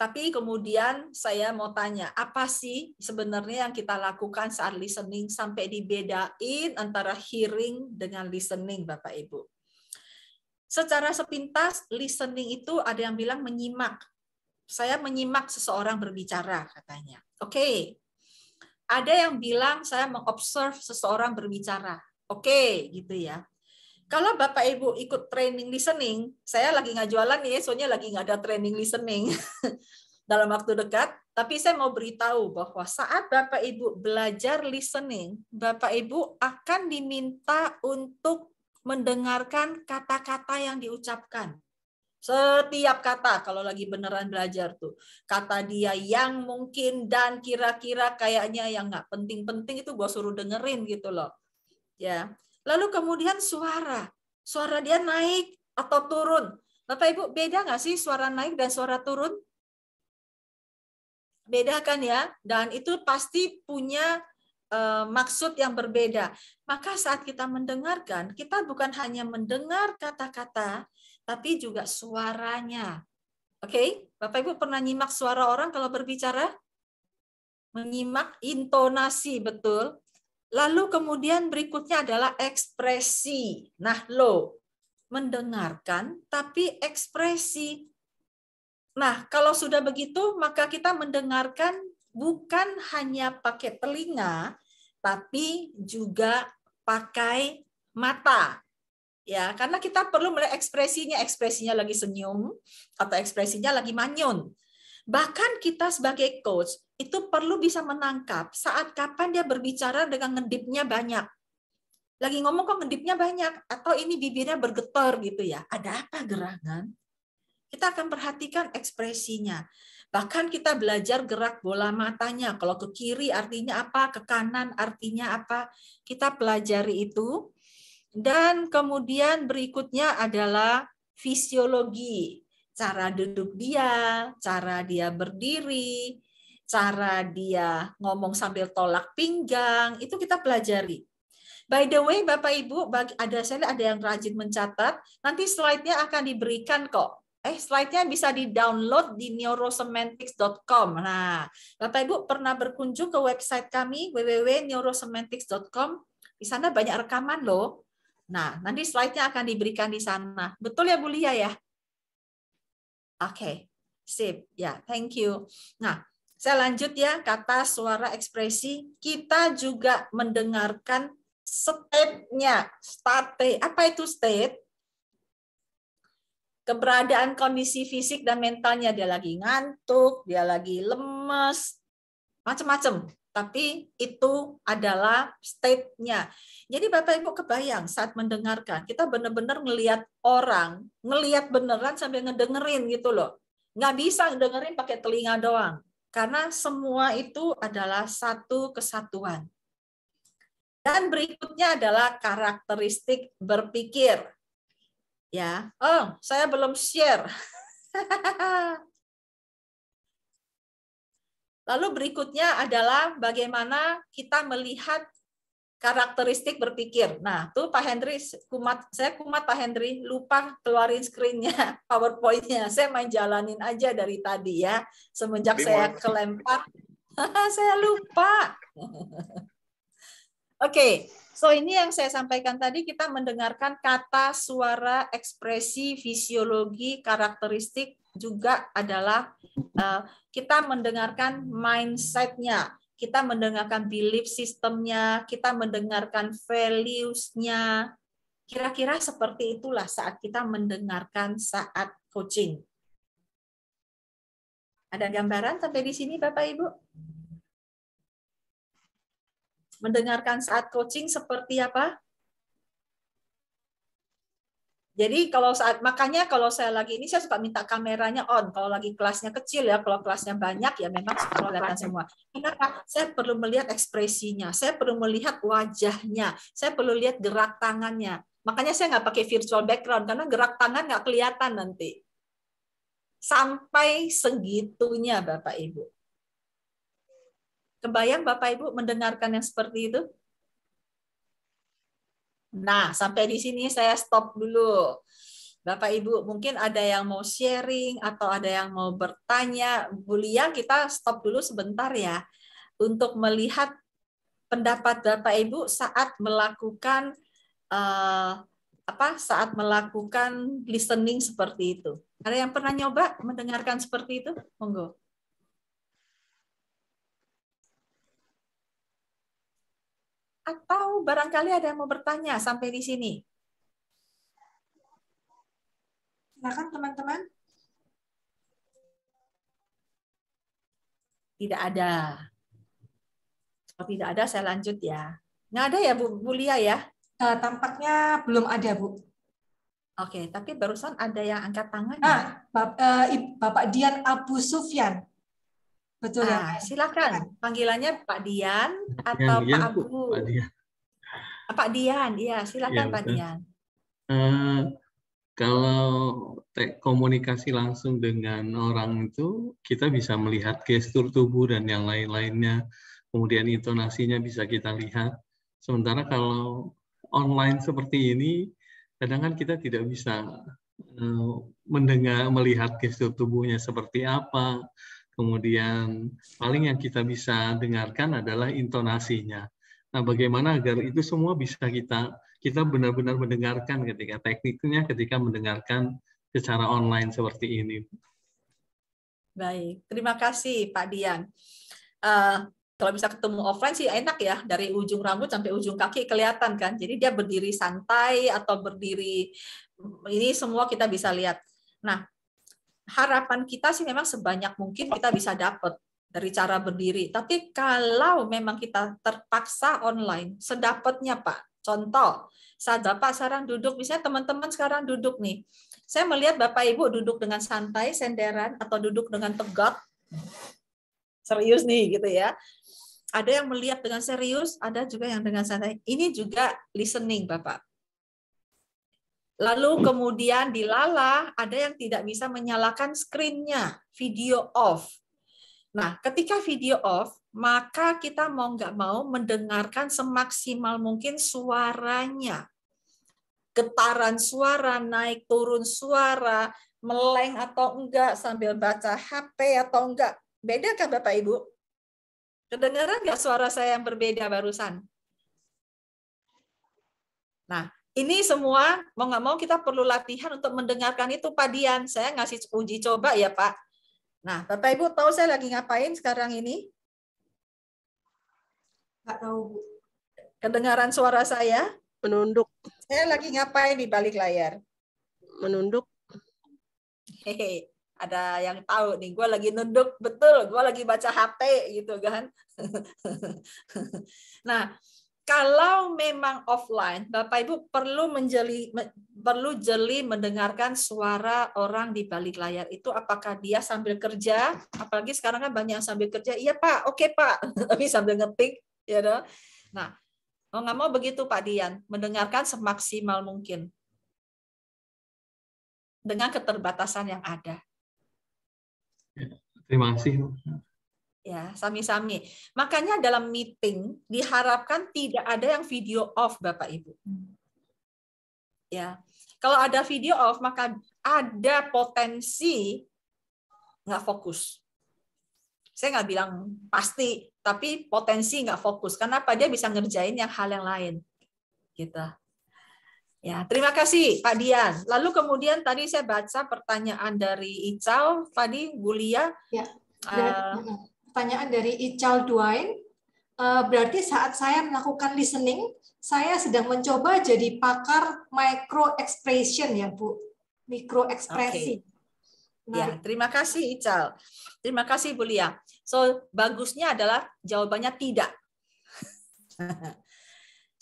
Tapi kemudian saya mau tanya, apa sih sebenarnya yang kita lakukan saat listening sampai dibedain antara hearing dengan listening, Bapak Ibu? Secara sepintas, listening itu ada yang bilang menyimak, saya menyimak seseorang berbicara katanya. Oke. Okay. Ada yang bilang saya mengobserve seseorang berbicara. Oke, okay, gitu ya. Kalau Bapak Ibu ikut training listening, saya lagi nggak jualan nih, soalnya lagi nggak ada training listening dalam waktu dekat. Tapi saya mau beritahu bahwa saat Bapak Ibu belajar listening, Bapak Ibu akan diminta untuk mendengarkan kata-kata yang diucapkan. Setiap kata kalau lagi beneran belajar tuh. Kata dia yang mungkin dan kira-kira kayaknya yang nggak penting-penting itu gue suruh dengerin gitu loh. Ya. Lalu kemudian suara. Suara dia naik atau turun. Bapak Ibu beda nggak sih suara naik dan suara turun? Beda kan ya? Dan itu pasti punya E, maksud yang berbeda. Maka saat kita mendengarkan, kita bukan hanya mendengar kata-kata, tapi juga suaranya. Oke, okay? Bapak Ibu pernah nyimak suara orang kalau berbicara? Menyimak intonasi, betul. Lalu kemudian berikutnya adalah ekspresi. Nah, lo mendengarkan tapi ekspresi. Nah, kalau sudah begitu maka kita mendengarkan bukan hanya pakai telinga tapi juga pakai mata ya karena kita perlu melihat ekspresinya ekspresinya lagi senyum atau ekspresinya lagi manyun bahkan kita sebagai coach itu perlu bisa menangkap saat kapan dia berbicara dengan ngedipnya banyak lagi ngomong kok ngedipnya banyak atau ini bibirnya bergetar gitu ya ada apa gerangan kita akan perhatikan ekspresinya bahkan kita belajar gerak bola matanya kalau ke kiri artinya apa ke kanan artinya apa kita pelajari itu dan kemudian berikutnya adalah fisiologi, cara duduk dia, cara dia berdiri, cara dia ngomong sambil tolak pinggang, itu kita pelajari. By the way, Bapak Ibu, ada saya ada yang rajin mencatat. Nanti slide-nya akan diberikan kok. Eh, slide-nya bisa di-download di neurosemantics.com. Nah, Bapak Ibu pernah berkunjung ke website kami www.neurosemantics.com. Di sana banyak rekaman loh. Nah, nanti slide-nya akan diberikan di sana. Betul ya, Bu Lia ya? Oke, okay. sip. Ya, yeah, thank you. Nah, saya lanjut ya, kata suara ekspresi. Kita juga mendengarkan state-nya. State. Apa itu state? Keberadaan kondisi fisik dan mentalnya. Dia lagi ngantuk, dia lagi lemes, macam-macam tapi itu adalah state-nya. Jadi Bapak Ibu kebayang saat mendengarkan, kita benar-benar ngelihat orang, ngelihat beneran sambil ngedengerin gitu loh. Nggak bisa dengerin pakai telinga doang. Karena semua itu adalah satu kesatuan. Dan berikutnya adalah karakteristik berpikir. Ya, oh, saya belum share. Lalu berikutnya adalah bagaimana kita melihat karakteristik berpikir. Nah, tuh Pak Hendri, kumat, saya kumat Pak Hendri, lupa keluarin screen-nya, PowerPoint-nya. Saya main jalanin aja dari tadi ya, semenjak Bimu. saya kelempar. saya lupa. Oke, okay. so ini yang saya sampaikan tadi, kita mendengarkan kata, suara, ekspresi, fisiologi, karakteristik, juga adalah uh, kita mendengarkan mindsetnya, kita mendengarkan belief sistemnya, kita mendengarkan values-nya. Kira-kira seperti itulah saat kita mendengarkan saat coaching. Ada gambaran sampai di sini Bapak Ibu? Mendengarkan saat coaching seperti apa? Jadi kalau saat makanya kalau saya lagi ini saya suka minta kameranya on. Kalau lagi kelasnya kecil ya, kalau kelasnya banyak ya memang suka kelihatan semua. Kenapa? Saya perlu melihat ekspresinya, saya perlu melihat wajahnya, saya perlu lihat gerak tangannya. Makanya saya nggak pakai virtual background karena gerak tangan nggak kelihatan nanti. Sampai segitunya Bapak Ibu. Kebayang Bapak Ibu mendengarkan yang seperti itu? Nah, sampai di sini saya stop dulu. Bapak Ibu, mungkin ada yang mau sharing atau ada yang mau bertanya. Bu Lia, kita stop dulu sebentar ya untuk melihat pendapat Bapak Ibu saat melakukan uh, apa saat melakukan listening seperti itu. Ada yang pernah nyoba mendengarkan seperti itu? Monggo. atau barangkali ada yang mau bertanya sampai di sini. Silakan teman-teman. Tidak ada. Kalau tidak ada, saya lanjut ya. Nggak ada ya, Bu, Bu ya? Nah, tampaknya belum ada, Bu. Oke, tapi barusan ada yang angkat tangan. Ah, ya? Eh, Bapak Dian Abu Sufyan. Betul ah, ya. Silakan panggilannya Pak Dian atau Dian, Pak Abu. Pak Dian. Ah, Pak Dian, ya silakan ya, Pak Dian. Uh, kalau komunikasi langsung dengan orang itu, kita bisa melihat gestur tubuh dan yang lain-lainnya. Kemudian intonasinya bisa kita lihat. Sementara kalau online seperti ini, kadang kan kita tidak bisa eh, mendengar, melihat gestur tubuhnya seperti apa, Kemudian paling yang kita bisa dengarkan adalah intonasinya. Nah, bagaimana agar itu semua bisa kita kita benar-benar mendengarkan ketika tekniknya ketika mendengarkan secara online seperti ini. Baik, terima kasih Pak Dian. Uh, kalau bisa ketemu offline sih enak ya dari ujung rambut sampai ujung kaki kelihatan kan jadi dia berdiri santai atau berdiri ini semua kita bisa lihat nah harapan kita sih memang sebanyak mungkin kita bisa dapat dari cara berdiri. Tapi kalau memang kita terpaksa online, sedapatnya Pak. Contoh, saat Bapak sekarang duduk, misalnya teman-teman sekarang duduk nih, saya melihat Bapak Ibu duduk dengan santai, senderan, atau duduk dengan tegak, serius nih gitu ya. Ada yang melihat dengan serius, ada juga yang dengan santai. Ini juga listening Bapak. Lalu kemudian di lala ada yang tidak bisa menyalakan screen-nya, video off. Nah, ketika video off, maka kita mau nggak mau mendengarkan semaksimal mungkin suaranya. Getaran suara, naik turun suara, meleng atau enggak sambil baca HP atau enggak. beda kan Bapak Ibu? Kedengaran nggak suara saya yang berbeda barusan? Nah, ini semua mau nggak mau kita perlu latihan untuk mendengarkan itu Pak Dian. Saya ngasih uji coba ya Pak. Nah Bapak Ibu tahu saya lagi ngapain sekarang ini? Nggak tahu Bu. Kedengaran suara saya? Menunduk. Saya lagi ngapain di balik layar? Menunduk. Hehe, ada yang tahu nih. Gue lagi nunduk betul. Gue lagi baca HP gitu kan. nah kalau memang offline, Bapak Ibu perlu menjeli perlu jeli mendengarkan suara orang di balik layar itu apakah dia sambil kerja, apalagi sekarang kan banyak yang sambil kerja. Iya, Pak. Oke, Pak. Tapi sambil ngetik, ya you know? Nah, nggak mau begitu Pak Dian, mendengarkan semaksimal mungkin dengan keterbatasan yang ada. Ya, terima kasih ya sami-sami. Makanya dalam meeting diharapkan tidak ada yang video off Bapak Ibu. Ya. Kalau ada video off maka ada potensi nggak fokus. Saya nggak bilang pasti, tapi potensi nggak fokus. Karena Kenapa dia bisa ngerjain yang hal yang lain? Gitu. Ya, terima kasih Pak Dian. Lalu kemudian tadi saya baca pertanyaan dari Ical tadi Gulia. Ya. Eh, pertanyaan dari Ical Duain. Eh, berarti saat saya melakukan listening, saya sedang mencoba jadi pakar micro expression ya Bu, micro ekspresi. Okay. Ya, terima kasih Ical. Terima kasih Bu Lia. So, bagusnya adalah jawabannya tidak.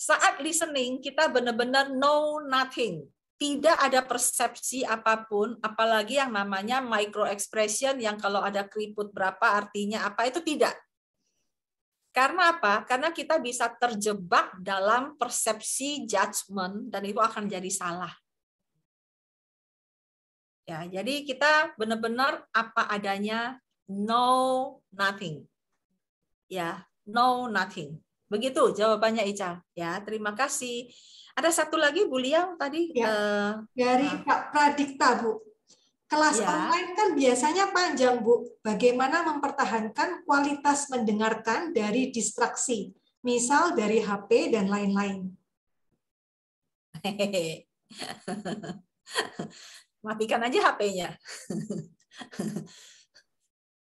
Saat listening kita benar-benar know nothing tidak ada persepsi apapun, apalagi yang namanya micro expression yang kalau ada keriput berapa artinya apa itu tidak. Karena apa? Karena kita bisa terjebak dalam persepsi judgement dan itu akan jadi salah. Ya, jadi kita benar-benar apa adanya, no nothing. Ya, no nothing. Begitu jawabannya Ica Ya, terima kasih. Ada satu lagi Bu Liang tadi ya. uh, dari ah. Pak Pradikta Bu. Kelas ya. online kan biasanya panjang Bu. Bagaimana mempertahankan kualitas mendengarkan dari distraksi, misal dari HP dan lain-lain. Matikan aja HP-nya.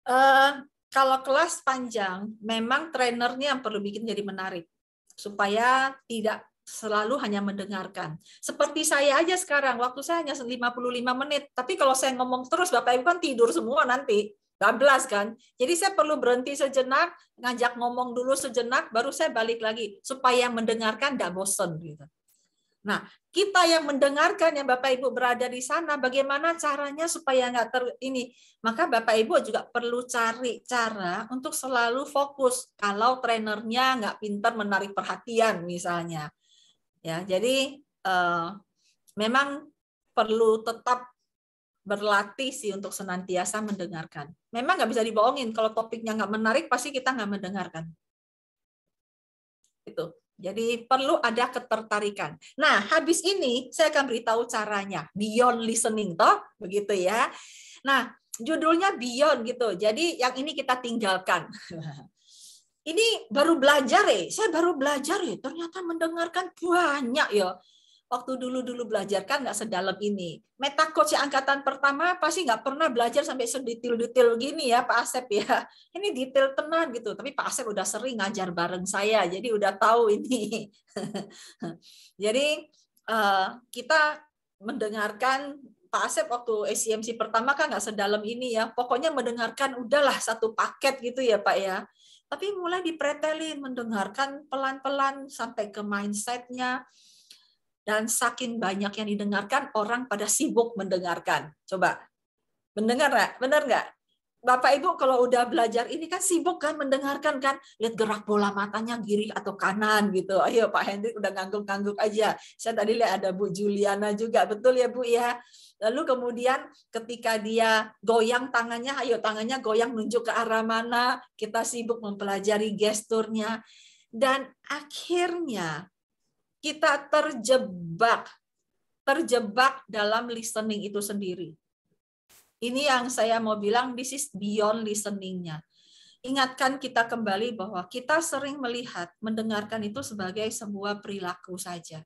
uh, eh, kalau kelas panjang, memang trainernya yang perlu bikin jadi menarik supaya tidak selalu hanya mendengarkan. Seperti saya aja sekarang, waktu saya hanya 55 menit, tapi kalau saya ngomong terus, Bapak Ibu kan tidur semua nanti, Gablas kan. Jadi saya perlu berhenti sejenak, ngajak ngomong dulu sejenak, baru saya balik lagi, supaya mendengarkan tidak bosen. Gitu. Nah, kita yang mendengarkan yang Bapak Ibu berada di sana, bagaimana caranya supaya nggak ter ini? Maka Bapak Ibu juga perlu cari cara untuk selalu fokus kalau trenernya nggak pintar menarik perhatian misalnya. Ya, jadi eh, memang perlu tetap berlatih sih untuk senantiasa mendengarkan. Memang nggak bisa dibohongin kalau topiknya nggak menarik pasti kita nggak mendengarkan. Itu. Jadi perlu ada ketertarikan. Nah, habis ini saya akan beritahu caranya. Beyond listening toh, begitu ya. Nah, judulnya beyond gitu. Jadi yang ini kita tinggalkan. ini baru belajar ya, saya baru belajar ya, ternyata mendengarkan banyak ya waktu dulu-dulu belajar kan nggak sedalam ini. Meta coach yang angkatan pertama pasti nggak pernah belajar sampai sedetail-detail gini ya Pak Asep ya. Ini detail tenang gitu. Tapi Pak Asep udah sering ngajar bareng saya, jadi udah tahu ini. jadi eh, kita mendengarkan Pak Asep waktu ACMC pertama kan nggak sedalam ini ya. Pokoknya mendengarkan udahlah satu paket gitu ya Pak ya. Tapi mulai dipretelin, mendengarkan pelan-pelan sampai ke mindsetnya, nya dan saking banyak yang didengarkan orang pada sibuk mendengarkan. Coba mendengar nggak? Benar nggak? Bapak Ibu kalau udah belajar ini kan sibuk kan mendengarkan kan lihat gerak bola matanya kiri atau kanan gitu. Ayo Pak Hendrik udah ngangguk-ngangguk aja. Saya tadi lihat ada Bu Juliana juga betul ya Bu ya. Lalu kemudian ketika dia goyang tangannya, ayo tangannya goyang nunjuk ke arah mana, kita sibuk mempelajari gesturnya. Dan akhirnya kita terjebak terjebak dalam listening itu sendiri. Ini yang saya mau bilang this is beyond listeningnya. Ingatkan kita kembali bahwa kita sering melihat, mendengarkan itu sebagai sebuah perilaku saja.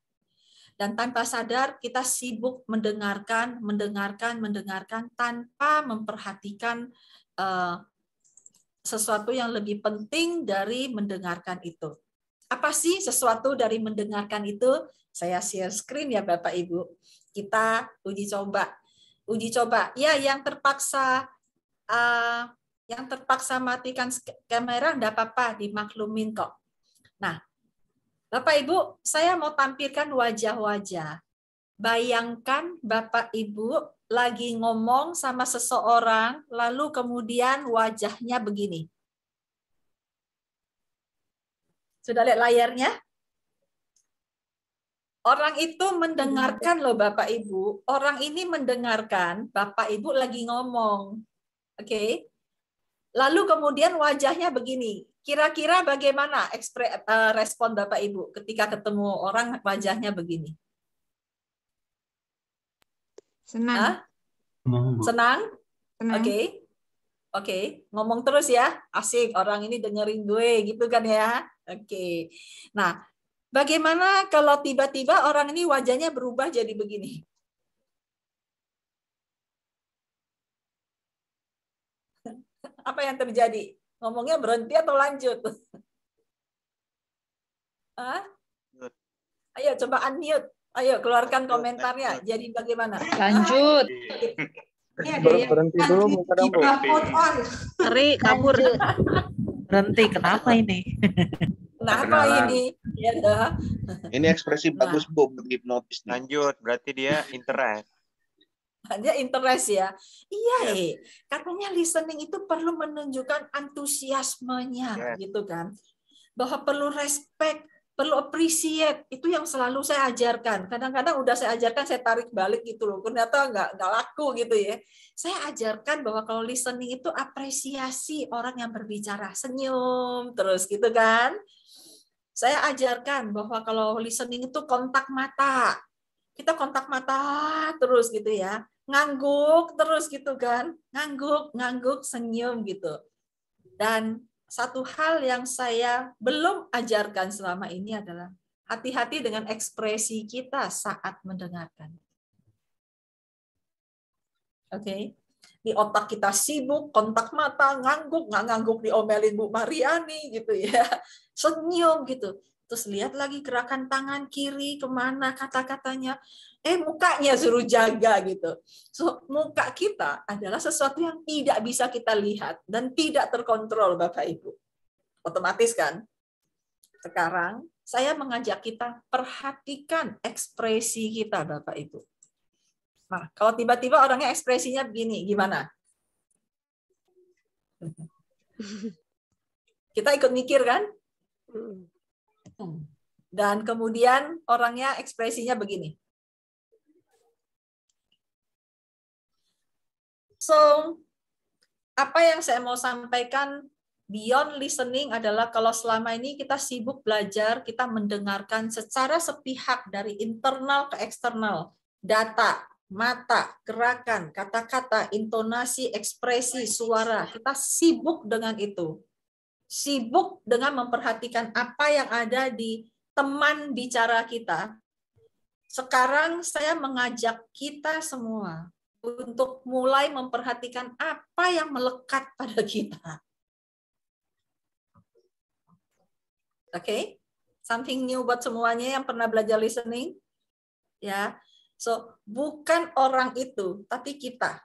Dan tanpa sadar kita sibuk mendengarkan, mendengarkan, mendengarkan tanpa memperhatikan uh, sesuatu yang lebih penting dari mendengarkan itu apa sih sesuatu dari mendengarkan itu? Saya share screen ya Bapak Ibu. Kita uji coba. Uji coba. Ya, yang terpaksa uh, yang terpaksa matikan kamera enggak apa-apa, dimaklumin kok. Nah, Bapak Ibu, saya mau tampilkan wajah-wajah. Bayangkan Bapak Ibu lagi ngomong sama seseorang, lalu kemudian wajahnya begini. Sudah lihat layarnya? Orang itu mendengarkan loh Bapak Ibu. Orang ini mendengarkan Bapak Ibu lagi ngomong. Oke. Okay? Lalu kemudian wajahnya begini. Kira-kira bagaimana ekspre, uh, respon Bapak Ibu ketika ketemu orang wajahnya begini? Senang. Huh? Senang? Senang. Oke. Okay. Oke, okay. ngomong terus ya. Asik, orang ini dengerin gue gitu kan ya. Oke. Okay. Nah, bagaimana kalau tiba-tiba orang ini wajahnya berubah jadi begini? Apa yang terjadi? Ngomongnya berhenti atau lanjut? Hah? Ayo coba unmute. Ayo keluarkan komentarnya. Jadi bagaimana? Lanjut. Iya, iya. Ini ada yang berhenti dulu, kadang on. Teri kabur berhenti iya. kenapa ini kenapa ini ya, ini ekspresi nah. bagus bu hipnotis lanjut berarti dia interest ah, dia interest ya iya yes. Iya. eh katanya listening itu perlu menunjukkan antusiasmenya yes. Iya. gitu kan bahwa perlu respect perlu appreciate itu yang selalu saya ajarkan kadang-kadang udah saya ajarkan saya tarik balik gitu loh ternyata nggak nggak laku gitu ya saya ajarkan bahwa kalau listening itu apresiasi orang yang berbicara senyum terus gitu kan saya ajarkan bahwa kalau listening itu kontak mata kita kontak mata terus gitu ya ngangguk terus gitu kan ngangguk ngangguk senyum gitu dan satu hal yang saya belum ajarkan selama ini adalah hati-hati dengan ekspresi kita saat mendengarkan. Oke. Okay? Di otak kita sibuk, kontak mata, ngangguk, nggak ngangguk diomelin Bu Mariani gitu ya. Senyum gitu. Terus lihat lagi gerakan tangan kiri kemana kata-katanya eh mukanya suruh jaga gitu. So, muka kita adalah sesuatu yang tidak bisa kita lihat dan tidak terkontrol Bapak Ibu. Otomatis kan? Sekarang saya mengajak kita perhatikan ekspresi kita Bapak Ibu. Nah, kalau tiba-tiba orangnya ekspresinya begini, gimana? Kita ikut mikir kan? Hmm. Dan kemudian orangnya ekspresinya begini. So, apa yang saya mau sampaikan beyond listening adalah kalau selama ini kita sibuk belajar, kita mendengarkan secara sepihak dari internal ke eksternal, data, mata, gerakan, kata-kata, intonasi, ekspresi, suara. Kita sibuk dengan itu. Sibuk dengan memperhatikan apa yang ada di teman bicara kita. Sekarang saya mengajak kita semua untuk mulai memperhatikan apa yang melekat pada kita. Oke, okay? something new buat semuanya yang pernah belajar listening, ya. So bukan orang itu, tapi kita.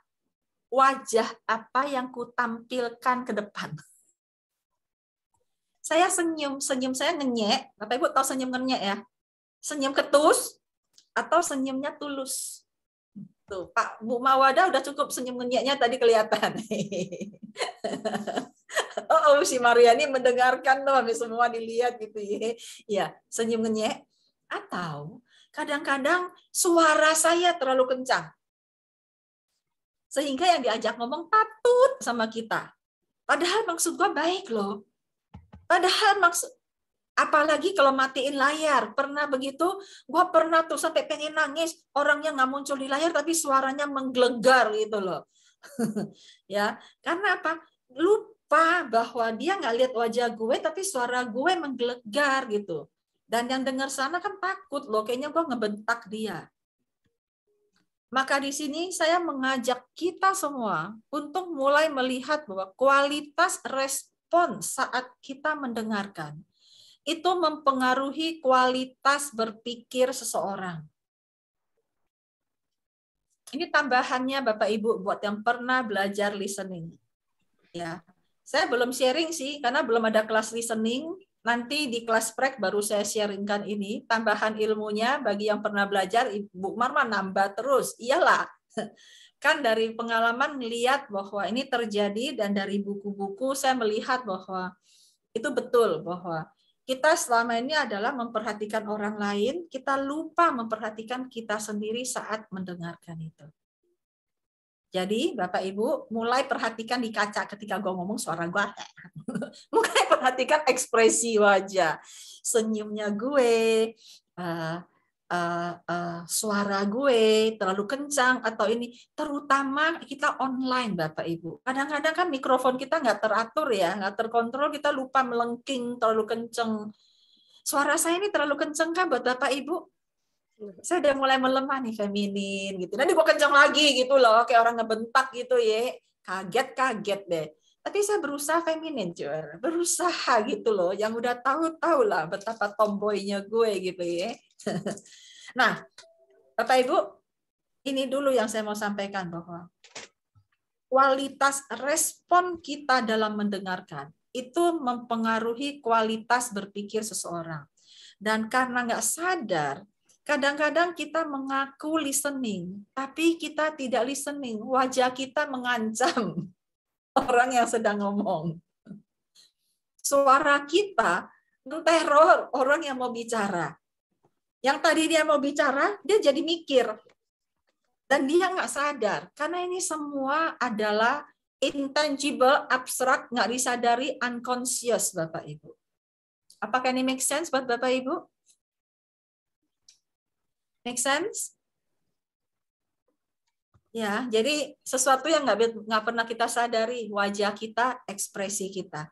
Wajah apa yang kutampilkan ke depan. Saya senyum, senyum saya ngenyek. Bapak Ibu tahu senyum ngenyek ya? Senyum ketus atau senyumnya tulus Tuh, gitu. Pak Bu Mawada udah cukup senyum ngenyeknya tadi kelihatan. oh, oh, si Mariani mendengarkan tuh habis semua dilihat gitu ya. Ya, senyum ngenyek atau kadang-kadang suara saya terlalu kencang. Sehingga yang diajak ngomong patut sama kita. Padahal maksud gua baik loh. Padahal maksud Apalagi kalau matiin layar. Pernah begitu? Gue pernah tuh sampai pengen nangis. Orangnya nggak muncul di layar tapi suaranya menggelegar gitu loh. ya, karena apa? Lupa bahwa dia nggak lihat wajah gue tapi suara gue menggelegar gitu. Dan yang dengar sana kan takut loh. Kayaknya gue ngebentak dia. Maka di sini saya mengajak kita semua untuk mulai melihat bahwa kualitas respon saat kita mendengarkan itu mempengaruhi kualitas berpikir seseorang. Ini tambahannya Bapak Ibu buat yang pernah belajar listening. Ya. Saya belum sharing sih karena belum ada kelas listening. Nanti di kelas prek baru saya sharingkan ini tambahan ilmunya bagi yang pernah belajar Ibu Marma nambah terus. Iyalah. Kan dari pengalaman melihat bahwa ini terjadi dan dari buku-buku saya melihat bahwa itu betul bahwa kita selama ini adalah memperhatikan orang lain, kita lupa memperhatikan kita sendiri saat mendengarkan itu. Jadi Bapak Ibu mulai perhatikan di kaca ketika gue ngomong suara gue, mulai perhatikan ekspresi wajah, senyumnya gue, eh, uh, uh, suara gue terlalu kencang atau ini terutama kita online bapak ibu kadang-kadang kan mikrofon kita nggak teratur ya nggak terkontrol kita lupa melengking terlalu kenceng suara saya ini terlalu kenceng kan buat bapak ibu saya udah mulai melemah nih feminin gitu nanti gue kencang lagi gitu loh kayak orang ngebentak gitu ya kaget kaget deh tapi saya berusaha feminin cuy berusaha gitu loh yang udah tahu tahu lah betapa tomboynya gue gitu ya nah, Bapak Ibu, ini dulu yang saya mau sampaikan bahwa kualitas respon kita dalam mendengarkan itu mempengaruhi kualitas berpikir seseorang. Dan karena nggak sadar, kadang-kadang kita mengaku listening, tapi kita tidak listening. Wajah kita mengancam orang yang sedang ngomong. Suara kita teror orang yang mau bicara. Yang tadi dia mau bicara, dia jadi mikir. Dan dia nggak sadar, karena ini semua adalah intangible, abstrak, nggak disadari, unconscious, Bapak Ibu. Apakah ini make sense buat Bapak Ibu? Make sense? Ya, jadi sesuatu yang nggak nggak pernah kita sadari wajah kita, ekspresi kita.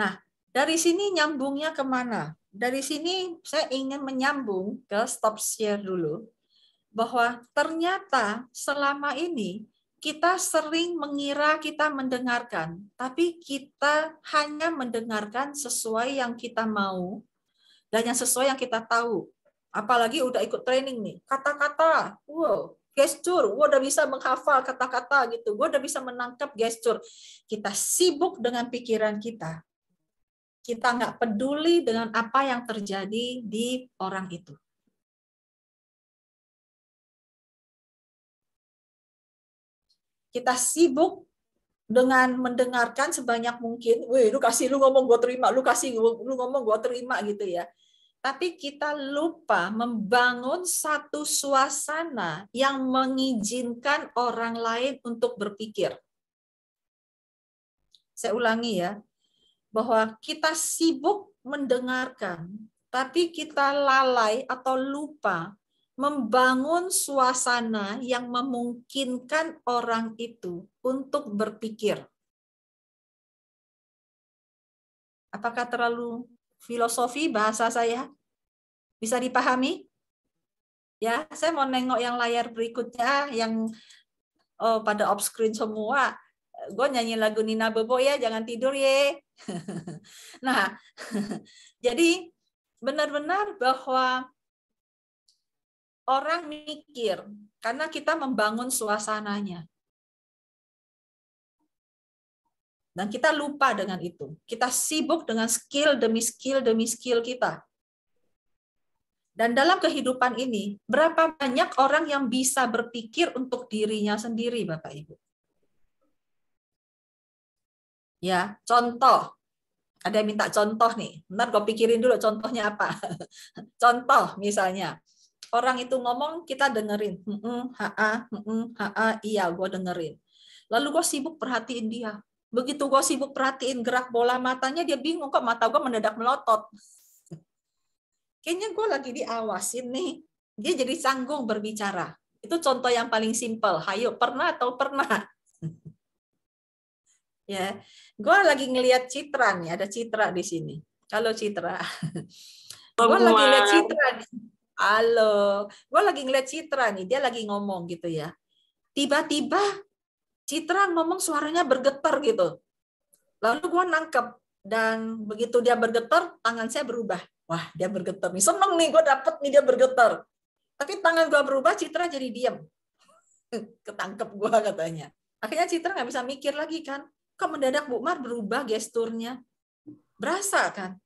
Nah, dari sini nyambungnya kemana? dari sini saya ingin menyambung ke stop share dulu bahwa ternyata selama ini kita sering mengira kita mendengarkan, tapi kita hanya mendengarkan sesuai yang kita mau dan yang sesuai yang kita tahu. Apalagi udah ikut training nih, kata-kata, wow, gestur, gue udah bisa menghafal kata-kata gitu, gue udah bisa menangkap gestur. Kita sibuk dengan pikiran kita, kita nggak peduli dengan apa yang terjadi di orang itu. Kita sibuk dengan mendengarkan sebanyak mungkin, weh lu kasih lu ngomong gue terima, lu kasih lu ngomong gue terima gitu ya. Tapi kita lupa membangun satu suasana yang mengizinkan orang lain untuk berpikir. Saya ulangi ya, bahwa kita sibuk mendengarkan, tapi kita lalai atau lupa membangun suasana yang memungkinkan orang itu untuk berpikir. Apakah terlalu filosofi bahasa saya? Bisa dipahami? Ya, saya mau nengok yang layar berikutnya yang oh, pada off screen semua. Gue nyanyi lagu Nina Bobo ya, jangan tidur ye. nah, jadi benar-benar bahwa orang mikir karena kita membangun suasananya. Dan kita lupa dengan itu. Kita sibuk dengan skill demi skill demi skill kita. Dan dalam kehidupan ini, berapa banyak orang yang bisa berpikir untuk dirinya sendiri, Bapak Ibu? Ya, contoh. Ada yang minta contoh nih. Ntar kau pikirin dulu contohnya apa. contoh misalnya. Orang itu ngomong, kita dengerin. Mm -mm, ha -a, mm ha -a, iya, gue dengerin. Lalu gue sibuk perhatiin dia. Begitu gue sibuk perhatiin gerak bola matanya, dia bingung kok mata gue mendadak melotot. Kayaknya gue lagi diawasin nih. Dia jadi canggung berbicara. Itu contoh yang paling simpel. Hayo, pernah atau pernah? ya gue lagi ngelihat Citra nih ada Citra di sini halo Citra gue lagi ngeliat Citra nih halo gue lagi ngeliat Citra nih dia lagi ngomong gitu ya tiba-tiba Citra ngomong suaranya bergetar gitu lalu gue nangkep dan begitu dia bergetar tangan saya berubah wah dia bergetar nih seneng nih gue dapet nih dia bergetar tapi tangan gue berubah Citra jadi diem ketangkep gue katanya akhirnya Citra nggak bisa mikir lagi kan Kok mendadak Bu Mar berubah gesturnya? Berasa kan?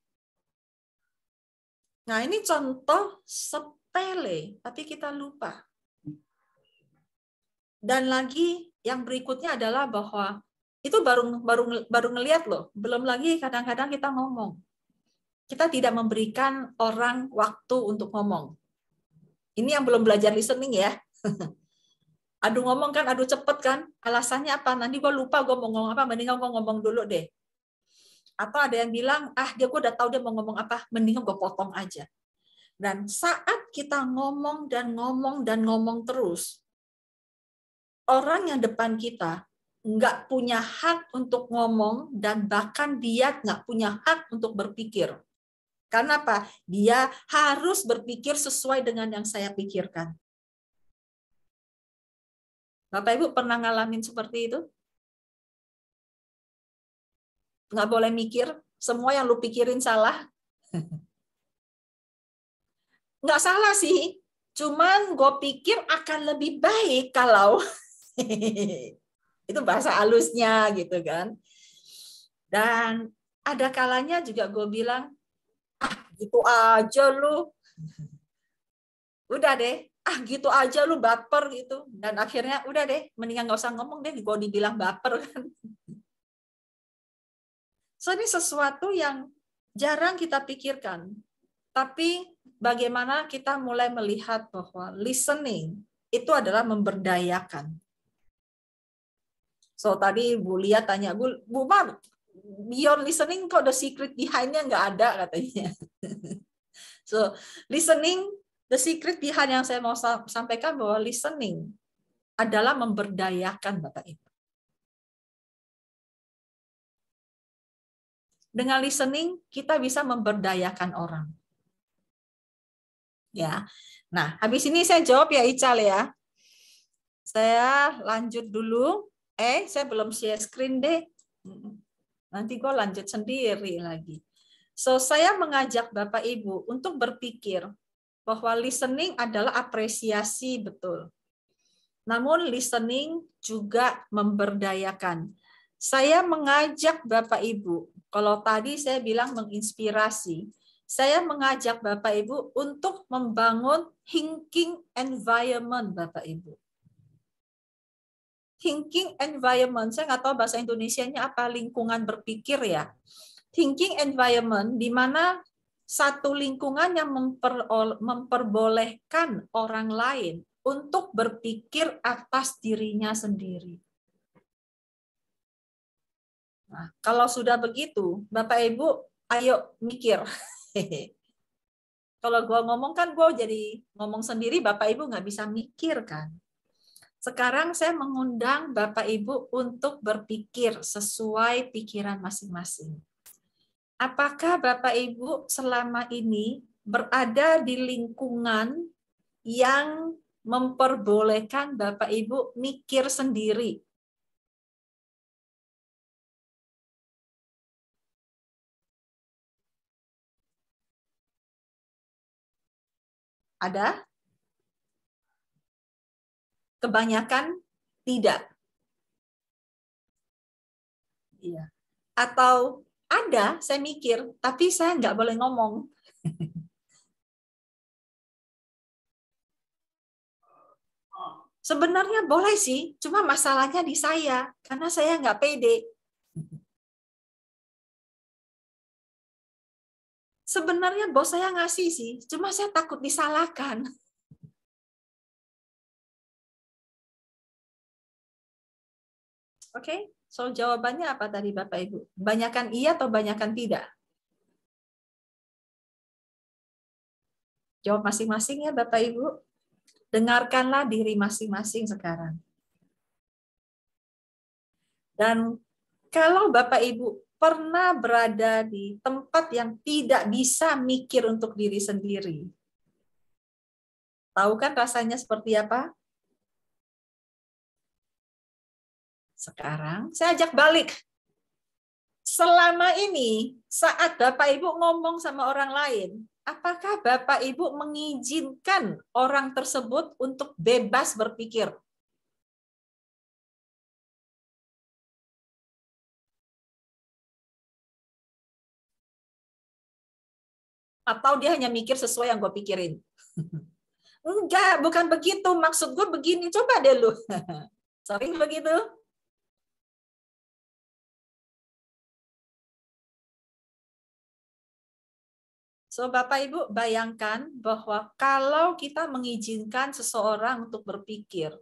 Nah ini contoh sepele, tapi kita lupa. Dan lagi yang berikutnya adalah bahwa itu baru baru baru ngelihat loh, belum lagi kadang-kadang kita ngomong. Kita tidak memberikan orang waktu untuk ngomong. Ini yang belum belajar listening ya. Aduh ngomong kan, aduh cepet kan. Alasannya apa? Nanti gue lupa gue mau ngomong apa, mendingan gue ngomong dulu deh. Atau ada yang bilang, ah dia gue udah tahu dia mau ngomong apa, mendingan gue potong aja. Dan saat kita ngomong dan ngomong dan ngomong terus, orang yang depan kita nggak punya hak untuk ngomong dan bahkan dia nggak punya hak untuk berpikir. Karena apa? Dia harus berpikir sesuai dengan yang saya pikirkan. Bapak Ibu pernah ngalamin seperti itu? Nggak boleh mikir, semua yang lu pikirin salah. Nggak salah sih, cuman gue pikir akan lebih baik kalau itu bahasa halusnya gitu kan. Dan ada kalanya juga gue bilang, ah gitu aja lu. Udah deh, ah gitu aja lu baper gitu dan akhirnya udah deh mendingan nggak usah ngomong deh gue dibilang baper kan so ini sesuatu yang jarang kita pikirkan tapi bagaimana kita mulai melihat bahwa listening itu adalah memberdayakan so tadi Bu Lia tanya Bu Bu Mar beyond listening kok the secret behindnya nggak ada katanya so listening the secret behind yang saya mau sampaikan bahwa listening adalah memberdayakan Bapak Ibu. Dengan listening kita bisa memberdayakan orang. Ya. Nah, habis ini saya jawab ya Ical ya. Saya lanjut dulu. Eh, saya belum share screen deh. Nanti gue lanjut sendiri lagi. So, saya mengajak Bapak Ibu untuk berpikir bahwa listening adalah apresiasi betul. Namun listening juga memberdayakan. Saya mengajak Bapak Ibu, kalau tadi saya bilang menginspirasi, saya mengajak Bapak Ibu untuk membangun thinking environment Bapak Ibu. Thinking environment, saya nggak tahu bahasa Indonesia-nya apa, lingkungan berpikir ya. Thinking environment di mana satu lingkungan yang memper, memperbolehkan orang lain untuk berpikir atas dirinya sendiri. Nah, kalau sudah begitu, Bapak Ibu, ayo mikir. kalau gue ngomong kan gue jadi ngomong sendiri, Bapak Ibu nggak bisa mikir kan. Sekarang saya mengundang Bapak Ibu untuk berpikir sesuai pikiran masing-masing apakah Bapak Ibu selama ini berada di lingkungan yang memperbolehkan Bapak Ibu mikir sendiri. Ada? Kebanyakan tidak. Iya. Atau ada, saya mikir, tapi saya nggak boleh ngomong. Sebenarnya boleh sih, cuma masalahnya di saya, karena saya nggak pede. Sebenarnya bos saya ngasih sih, cuma saya takut disalahkan. Oke? Okay? So jawabannya apa tadi Bapak Ibu? Banyakan iya atau banyakan tidak? Jawab masing-masing ya Bapak Ibu. Dengarkanlah diri masing-masing sekarang. Dan kalau Bapak Ibu pernah berada di tempat yang tidak bisa mikir untuk diri sendiri. Tahu kan rasanya seperti apa? Sekarang saya ajak balik. Selama ini saat Bapak Ibu ngomong sama orang lain, apakah Bapak Ibu mengizinkan orang tersebut untuk bebas berpikir? atau dia hanya mikir sesuai yang gue pikirin. Enggak, bukan begitu. Maksud gue begini. Coba deh lu. Sering begitu? So Bapak Ibu bayangkan bahwa kalau kita mengizinkan seseorang untuk berpikir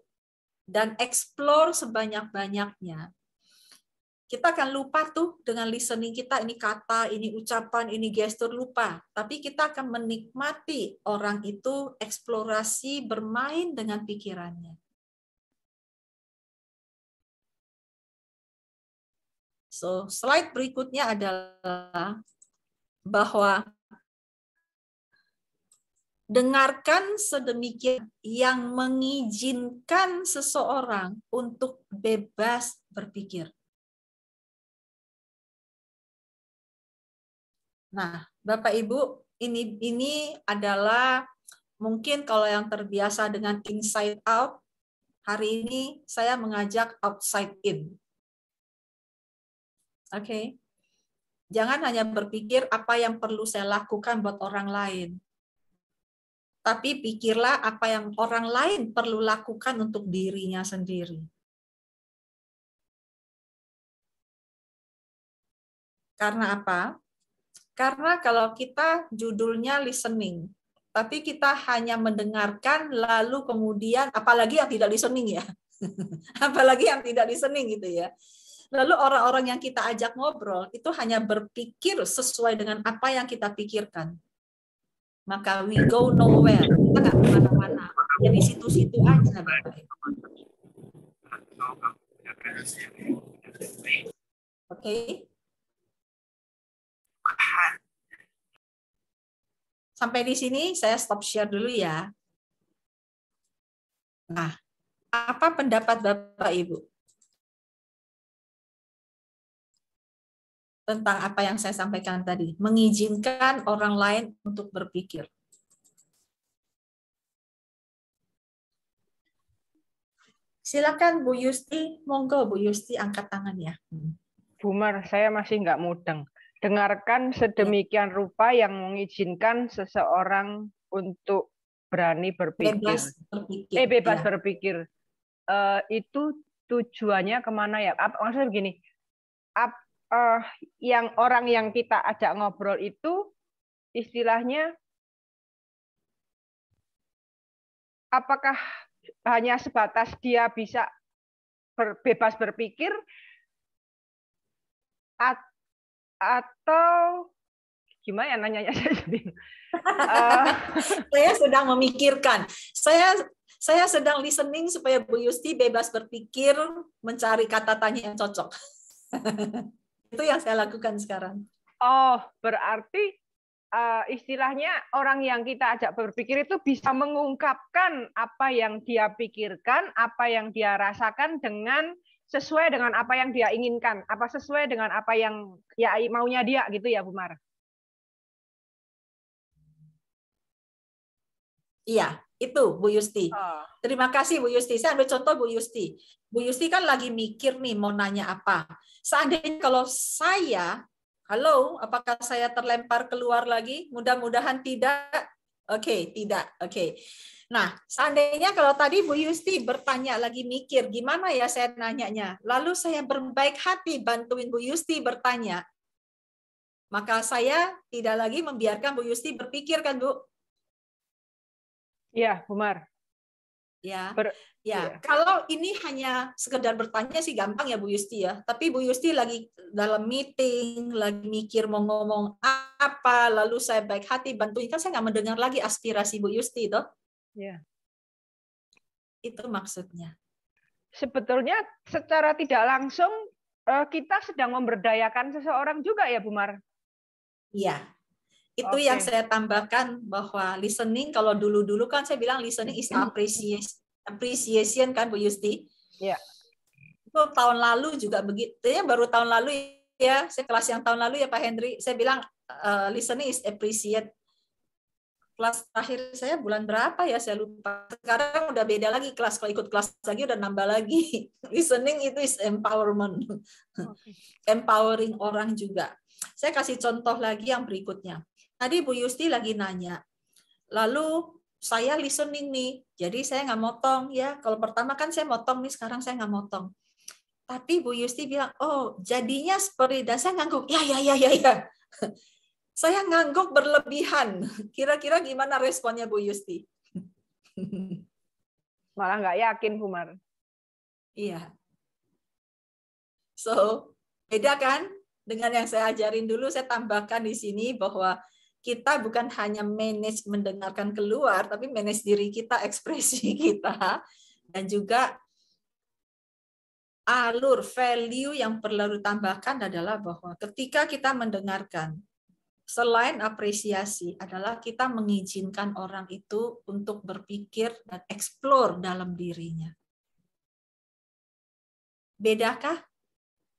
dan eksplor sebanyak-banyaknya, kita akan lupa tuh dengan listening kita ini kata, ini ucapan, ini gestur lupa. Tapi kita akan menikmati orang itu eksplorasi bermain dengan pikirannya. So, slide berikutnya adalah bahwa dengarkan sedemikian yang mengizinkan seseorang untuk bebas berpikir. Nah, Bapak Ibu, ini ini adalah mungkin kalau yang terbiasa dengan inside out, hari ini saya mengajak outside in. Oke. Okay. Jangan hanya berpikir apa yang perlu saya lakukan buat orang lain, tapi pikirlah apa yang orang lain perlu lakukan untuk dirinya sendiri. Karena apa? Karena kalau kita judulnya listening, tapi kita hanya mendengarkan lalu kemudian apalagi yang tidak listening ya. apalagi yang tidak listening gitu ya. Lalu orang-orang yang kita ajak ngobrol itu hanya berpikir sesuai dengan apa yang kita pikirkan maka we go nowhere kita nggak kemana-mana jadi ya, situ-situ aja bapak oke okay. sampai di sini saya stop share dulu ya nah apa pendapat bapak ibu tentang apa yang saya sampaikan tadi, mengizinkan orang lain untuk berpikir. Silakan Bu Yusti, monggo Bu Yusti angkat tangannya. Bumer, saya masih nggak mudeng. Dengarkan sedemikian rupa yang mengizinkan seseorang untuk berani berpikir. Bebas berpikir. Eh, bebas ya. berpikir. Uh, itu tujuannya kemana ya? Apa, maksudnya begini, uh, yang orang yang kita ajak ngobrol itu istilahnya apakah hanya sebatas dia bisa bebas berpikir atau gimana ya nanya saya jadi eh, saya sedang memikirkan saya saya sedang listening supaya Bu Yusti bebas berpikir mencari kata tanya yang cocok itu yang saya lakukan sekarang. Oh, berarti uh, istilahnya orang yang kita ajak berpikir itu bisa mengungkapkan apa yang dia pikirkan, apa yang dia rasakan dengan sesuai dengan apa yang dia inginkan, apa sesuai dengan apa yang ya maunya dia gitu ya, Bu Mar. Iya, itu Bu Yusti. Oh. Terima kasih Bu Yusti. Saya ambil contoh Bu Yusti. Bu Yusti kan lagi mikir nih mau nanya apa. Seandainya kalau saya, halo, apakah saya terlempar keluar lagi? Mudah-mudahan tidak. Oke, okay, tidak. Oke. Okay. Nah, seandainya kalau tadi Bu Yusti bertanya lagi mikir, gimana ya saya nanyanya? Lalu saya berbaik hati bantuin Bu Yusti bertanya. Maka saya tidak lagi membiarkan Bu Yusti berpikir kan, Bu? Iya, benar. Ya. Ber ya. ya. Kalau ini hanya sekedar bertanya sih gampang ya Bu Yusti ya. Tapi Bu Yusti lagi dalam meeting, lagi mikir mau ngomong apa, lalu saya baik hati bantuin kan saya nggak mendengar lagi aspirasi Bu Yusti itu. Ya. Itu maksudnya. Sebetulnya secara tidak langsung eh, kita sedang memberdayakan seseorang juga ya Bu Mar. Iya, itu okay. yang saya tambahkan bahwa listening kalau dulu-dulu kan saya bilang listening is appreciation appreciation kan Bu Yusti. Ya. Yeah. Itu tahun lalu juga begitu ya baru tahun lalu ya saya kelas yang tahun lalu ya Pak Hendri saya bilang uh, listening is appreciate kelas terakhir saya bulan berapa ya saya lupa sekarang udah beda lagi kelas kalau ikut kelas lagi udah nambah lagi listening itu is empowerment okay. empowering orang juga saya kasih contoh lagi yang berikutnya tadi Bu Yusti lagi nanya. Lalu saya listening nih, jadi saya nggak motong ya. Kalau pertama kan saya motong nih, sekarang saya nggak motong. Tapi Bu Yusti bilang, oh jadinya seperti dan saya ngangguk. Ya ya ya ya ya. saya ngangguk berlebihan. Kira-kira gimana responnya Bu Yusti? Malah nggak yakin, Mar. Iya. So, beda kan dengan yang saya ajarin dulu, saya tambahkan di sini bahwa kita bukan hanya manage mendengarkan keluar, tapi manage diri kita, ekspresi kita, dan juga alur value yang perlu ditambahkan adalah bahwa ketika kita mendengarkan, selain apresiasi adalah kita mengizinkan orang itu untuk berpikir dan eksplor dalam dirinya. Bedakah?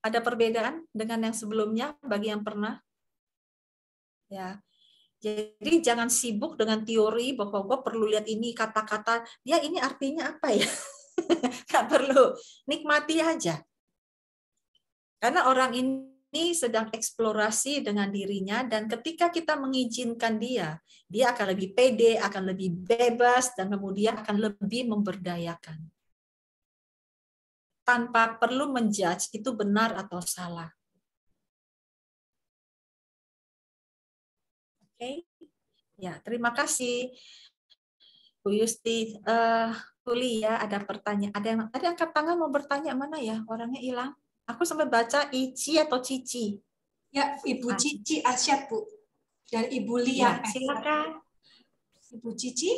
Ada perbedaan dengan yang sebelumnya bagi yang pernah? Ya, jadi jangan sibuk dengan teori bahwa gue perlu lihat ini kata-kata, ya ini artinya apa ya? Gak perlu, nikmati aja. Karena orang ini sedang eksplorasi dengan dirinya dan ketika kita mengizinkan dia, dia akan lebih pede, akan lebih bebas, dan kemudian akan lebih memberdayakan. Tanpa perlu menjudge itu benar atau salah. okay? ya terima kasih Bu Yusti uh, ya ada pertanyaan ada yang ada angkat tangan mau bertanya mana ya orangnya hilang aku sampai baca Ici atau Cici ya Ibu ah. Cici Asyad Bu Dan Ibu ya, Lia ya, silakan Ibu Cici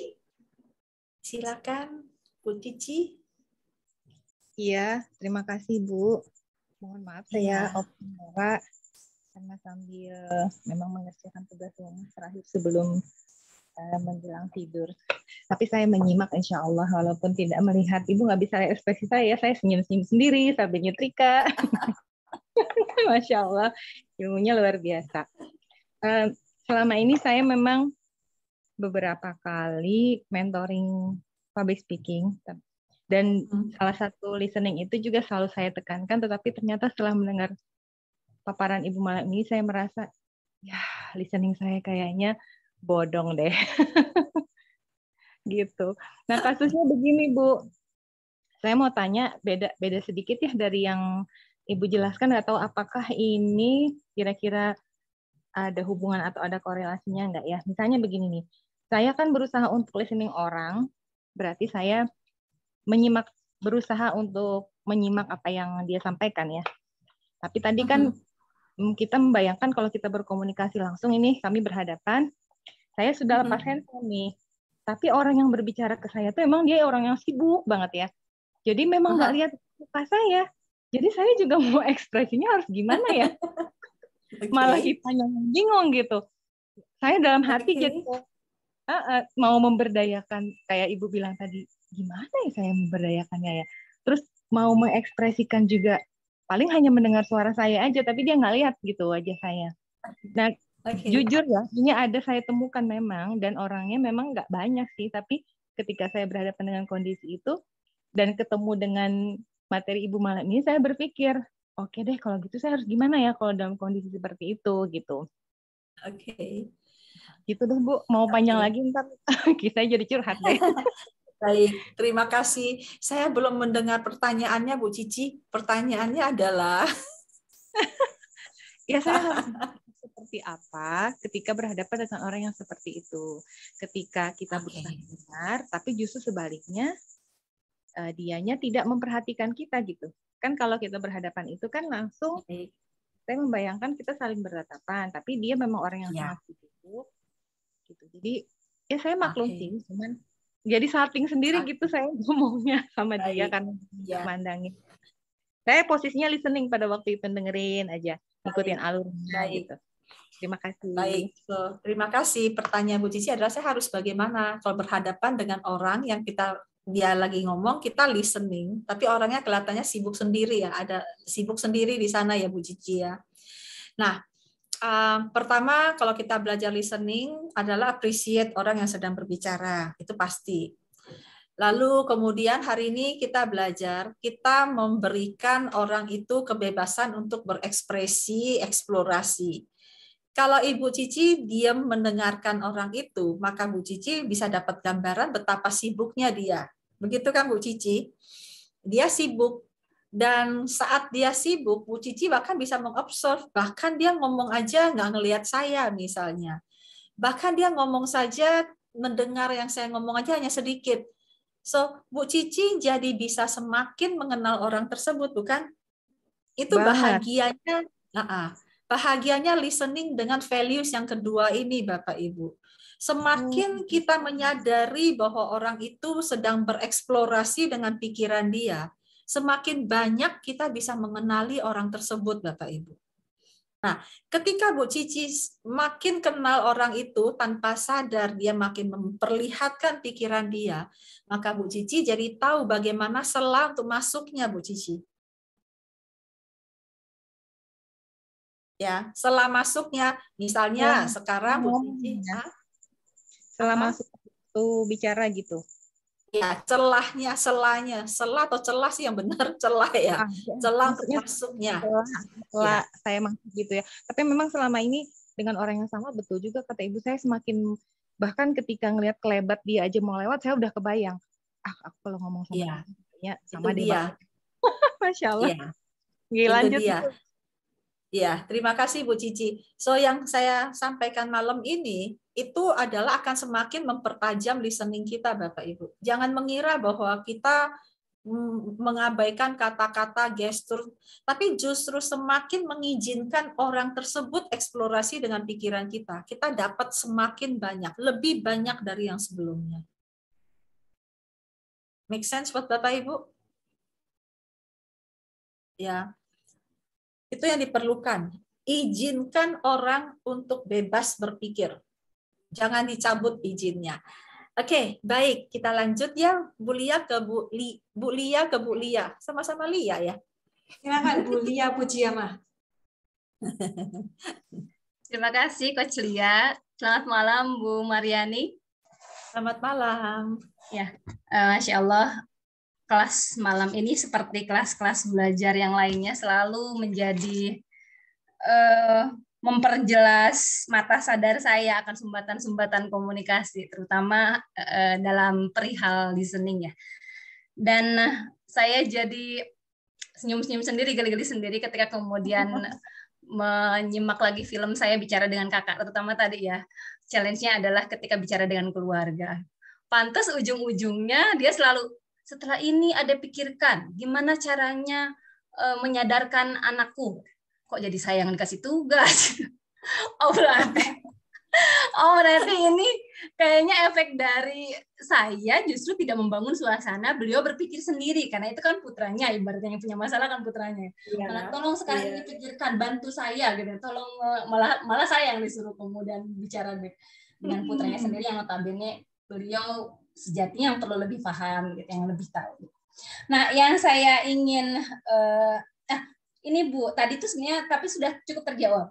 silakan Bu Cici Iya, terima kasih Bu. Mohon maaf saya ya karena sambil memang mengerjakan tugas yang terakhir sebelum uh, menjelang tidur. Tapi saya menyimak insya Allah walaupun tidak melihat ibu nggak bisa ekspresi saya, saya senyum-senyum sendiri sambil nyetrika. Masya Allah ilmunya luar biasa. Uh, selama ini saya memang beberapa kali mentoring public speaking dan hmm. salah satu listening itu juga selalu saya tekankan tetapi ternyata setelah mendengar paparan Ibu malam ini saya merasa ya listening saya kayaknya bodong deh. gitu. Nah, kasusnya begini, Bu. Saya mau tanya beda beda sedikit ya dari yang Ibu jelaskan atau apakah ini kira-kira ada hubungan atau ada korelasinya enggak ya? Misalnya begini nih, saya kan berusaha untuk listening orang, berarti saya menyimak berusaha untuk menyimak apa yang dia sampaikan ya. Tapi tadi kan Hmm, kita membayangkan kalau kita berkomunikasi langsung ini kami berhadapan, saya sudah lepas hmm. handphone nih. Tapi orang yang berbicara ke saya tuh emang dia orang yang sibuk banget ya. Jadi memang nggak lihat muka saya. Jadi saya juga mau ekspresinya harus gimana ya? okay. Malah kita yang bingung gitu. Saya dalam hati okay. jadi uh, uh, mau memberdayakan kayak ibu bilang tadi, gimana ya saya memberdayakannya ya? Terus mau hmm. mengekspresikan juga paling hanya mendengar suara saya aja tapi dia nggak lihat gitu wajah saya nah okay. jujur ya ini ada saya temukan memang dan orangnya memang nggak banyak sih tapi ketika saya berhadapan dengan kondisi itu dan ketemu dengan materi ibu malam ini saya berpikir oke okay deh kalau gitu saya harus gimana ya kalau dalam kondisi seperti itu gitu oke okay. gitu deh bu mau okay. panjang lagi ntar kisah jadi curhat deh Baik, terima kasih. Saya belum mendengar pertanyaannya, Bu Cici. Pertanyaannya adalah ya saya seperti apa ketika berhadapan dengan orang yang seperti itu. Ketika kita okay. berusaha dengar tapi justru sebaliknya uh, dianya tidak memperhatikan kita gitu. Kan kalau kita berhadapan itu kan langsung okay. saya membayangkan kita saling bertatapan, tapi dia memang orang yang yeah. sangat sibuk gitu. Jadi ya saya maklum okay. sih, cuman jadi salting sendiri ah. gitu saya ngomongnya sama Baik. dia kan ya. mandangin saya posisinya listening pada waktu itu dengerin aja ikutin alurnya gitu Terima kasih. Baik, so, terima kasih. Pertanyaan Bu Cici adalah saya harus bagaimana kalau berhadapan dengan orang yang kita dia lagi ngomong, kita listening, tapi orangnya kelihatannya sibuk sendiri ya, ada sibuk sendiri di sana ya Bu Cici ya. Nah, pertama, kalau kita belajar listening adalah appreciate orang yang sedang berbicara, itu pasti. Lalu kemudian hari ini kita belajar, kita memberikan orang itu kebebasan untuk berekspresi, eksplorasi. Kalau Ibu Cici diam mendengarkan orang itu, maka Bu Cici bisa dapat gambaran betapa sibuknya dia. Begitu kan Bu Cici? Dia sibuk dan saat dia sibuk Bu Cici bahkan bisa mengobserv bahkan dia ngomong aja nggak ngelihat saya misalnya bahkan dia ngomong saja mendengar yang saya ngomong aja hanya sedikit so Bu Cici jadi bisa semakin mengenal orang tersebut bukan itu Banget. bahagianya uh -uh, bahagianya listening dengan values yang kedua ini Bapak Ibu semakin hmm. kita menyadari bahwa orang itu sedang bereksplorasi dengan pikiran dia semakin banyak kita bisa mengenali orang tersebut, Bapak Ibu. Nah, ketika Bu Cici makin kenal orang itu tanpa sadar dia makin memperlihatkan pikiran dia, maka Bu Cici jadi tahu bagaimana selang untuk masuknya Bu Cici. Ya, selang masuknya misalnya ya, sekarang Bu Cici ya. Selang masuk itu bicara gitu ya celahnya selanya selah atau celah sih yang benar celah ya. Ah, ya celah untuk masuknya nah, celah ya. saya emang gitu ya tapi memang selama ini dengan orang yang sama betul juga kata ibu saya semakin bahkan ketika ngelihat kelebat dia aja mau lewat saya udah kebayang ah aku kalau ngomong sama ya. dia sama dia, masya allah ya. Gila, lanjut dia. Ya, terima kasih Bu Cici. So yang saya sampaikan malam ini itu adalah akan semakin mempertajam listening kita Bapak Ibu. Jangan mengira bahwa kita mm, mengabaikan kata-kata gestur, tapi justru semakin mengizinkan orang tersebut eksplorasi dengan pikiran kita. Kita dapat semakin banyak, lebih banyak dari yang sebelumnya. Make sense buat Bapak Ibu? Ya itu yang diperlukan. Izinkan orang untuk bebas berpikir. Jangan dicabut izinnya. Oke, okay, baik. Kita lanjut ya. Bu Lia ke Bu, Li, Bu Lia ke Bu Lia. Sama-sama Lia ya. Silakan Bu Lia Pujiamah. Terima kasih Coach Lia. Selamat malam Bu Mariani. Selamat malam. Ya, eh, Masya Allah kelas malam ini seperti kelas-kelas belajar yang lainnya selalu menjadi uh, memperjelas mata sadar saya akan sumbatan-sumbatan komunikasi, terutama uh, dalam perihal listening ya. Dan eh, saya jadi senyum-senyum sendiri, geli-geli sendiri ketika kemudian menyimak lagi film saya bicara dengan kakak, terutama tadi ya. Challenge-nya adalah ketika bicara dengan keluarga. Pantas ujung-ujungnya dia selalu setelah ini ada pikirkan gimana caranya e, menyadarkan anakku kok jadi sayang dikasih tugas oh berarti oh berarti ini kayaknya efek dari saya justru tidak membangun suasana beliau berpikir sendiri karena itu kan putranya ibaratnya yang punya masalah kan putranya ya, tolong sekarang ya. ini pikirkan bantu saya gitu tolong eh, malah malah saya yang disuruh kemudian bicara deh dengan putranya sendiri yang notabene beliau sejatinya yang perlu lebih paham gitu yang lebih tahu nah yang saya ingin eh, ah, ini bu tadi itu sebenarnya tapi sudah cukup terjawab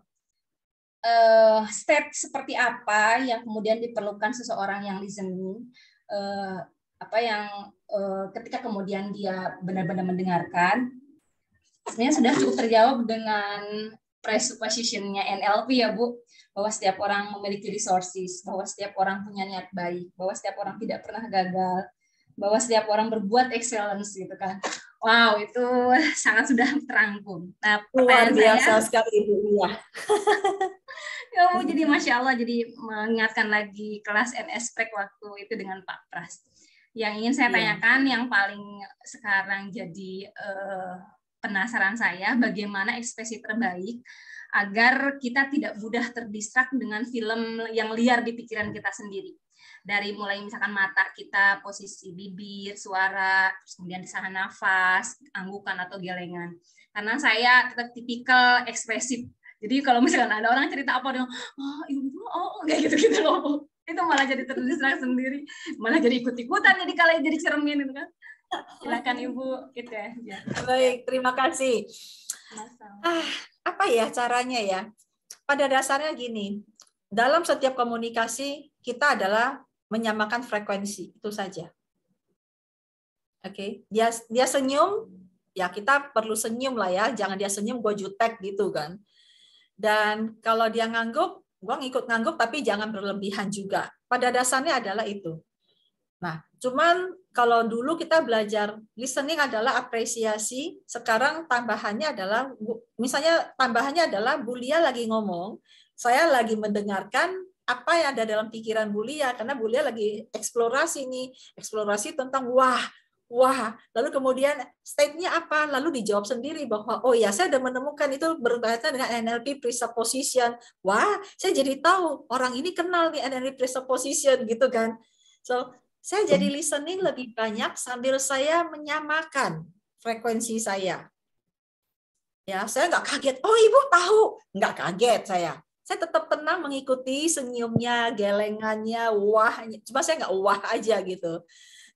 eh, step seperti apa yang kemudian diperlukan seseorang yang listening eh, apa yang eh, ketika kemudian dia benar-benar mendengarkan sebenarnya sudah cukup terjawab dengan presuppositionnya NLP ya bu bahwa setiap orang memiliki resources, bahwa setiap orang punya niat baik, bahwa setiap orang tidak pernah gagal, bahwa setiap orang berbuat excellence gitu kan. Wow, itu sangat sudah terangkum. Nah, luar biasa saya, sekali Bu Mia. ya, jadi masya Allah, jadi mengingatkan lagi kelas NSP waktu itu dengan Pak Pras. Yang ingin saya iya. tanyakan, yeah. yang paling sekarang jadi uh, penasaran saya, bagaimana ekspresi terbaik agar kita tidak mudah terdistrak dengan film yang liar di pikiran kita sendiri. Dari mulai misalkan mata kita, posisi bibir, suara, kemudian desahan nafas, anggukan atau gelengan. Karena saya tetap tipikal ekspresif. Jadi kalau misalkan ada orang cerita apa dong, ah, iya gitu, oh ibu, oh kayak gitu-gitu loh. Itu malah jadi terdistrak sendiri, malah jadi ikut-ikutan jadi kalian jadi cermin gitu kan silakan ibu gitu ya baik terima kasih ah, apa ya caranya ya pada dasarnya gini dalam setiap komunikasi kita adalah menyamakan frekuensi itu saja oke okay? dia dia senyum ya kita perlu senyum lah ya jangan dia senyum gue jutek gitu kan dan kalau dia ngangguk gue ngikut ngangguk tapi jangan berlebihan juga pada dasarnya adalah itu nah Cuman kalau dulu kita belajar listening adalah apresiasi, sekarang tambahannya adalah misalnya tambahannya adalah Bulia lagi ngomong, saya lagi mendengarkan apa yang ada dalam pikiran Bulia karena Bulia lagi eksplorasi nih, eksplorasi tentang wah Wah, lalu kemudian state-nya apa? Lalu dijawab sendiri bahwa oh ya saya sudah menemukan itu berkaitan dengan NLP presupposition. Wah, saya jadi tahu orang ini kenal nih NLP presupposition gitu kan. So saya jadi listening lebih banyak sambil saya menyamakan frekuensi saya. Ya, saya nggak kaget. Oh, ibu tahu? Nggak kaget saya. Saya tetap tenang mengikuti senyumnya, gelengannya, wah. Cuma saya nggak wah aja gitu.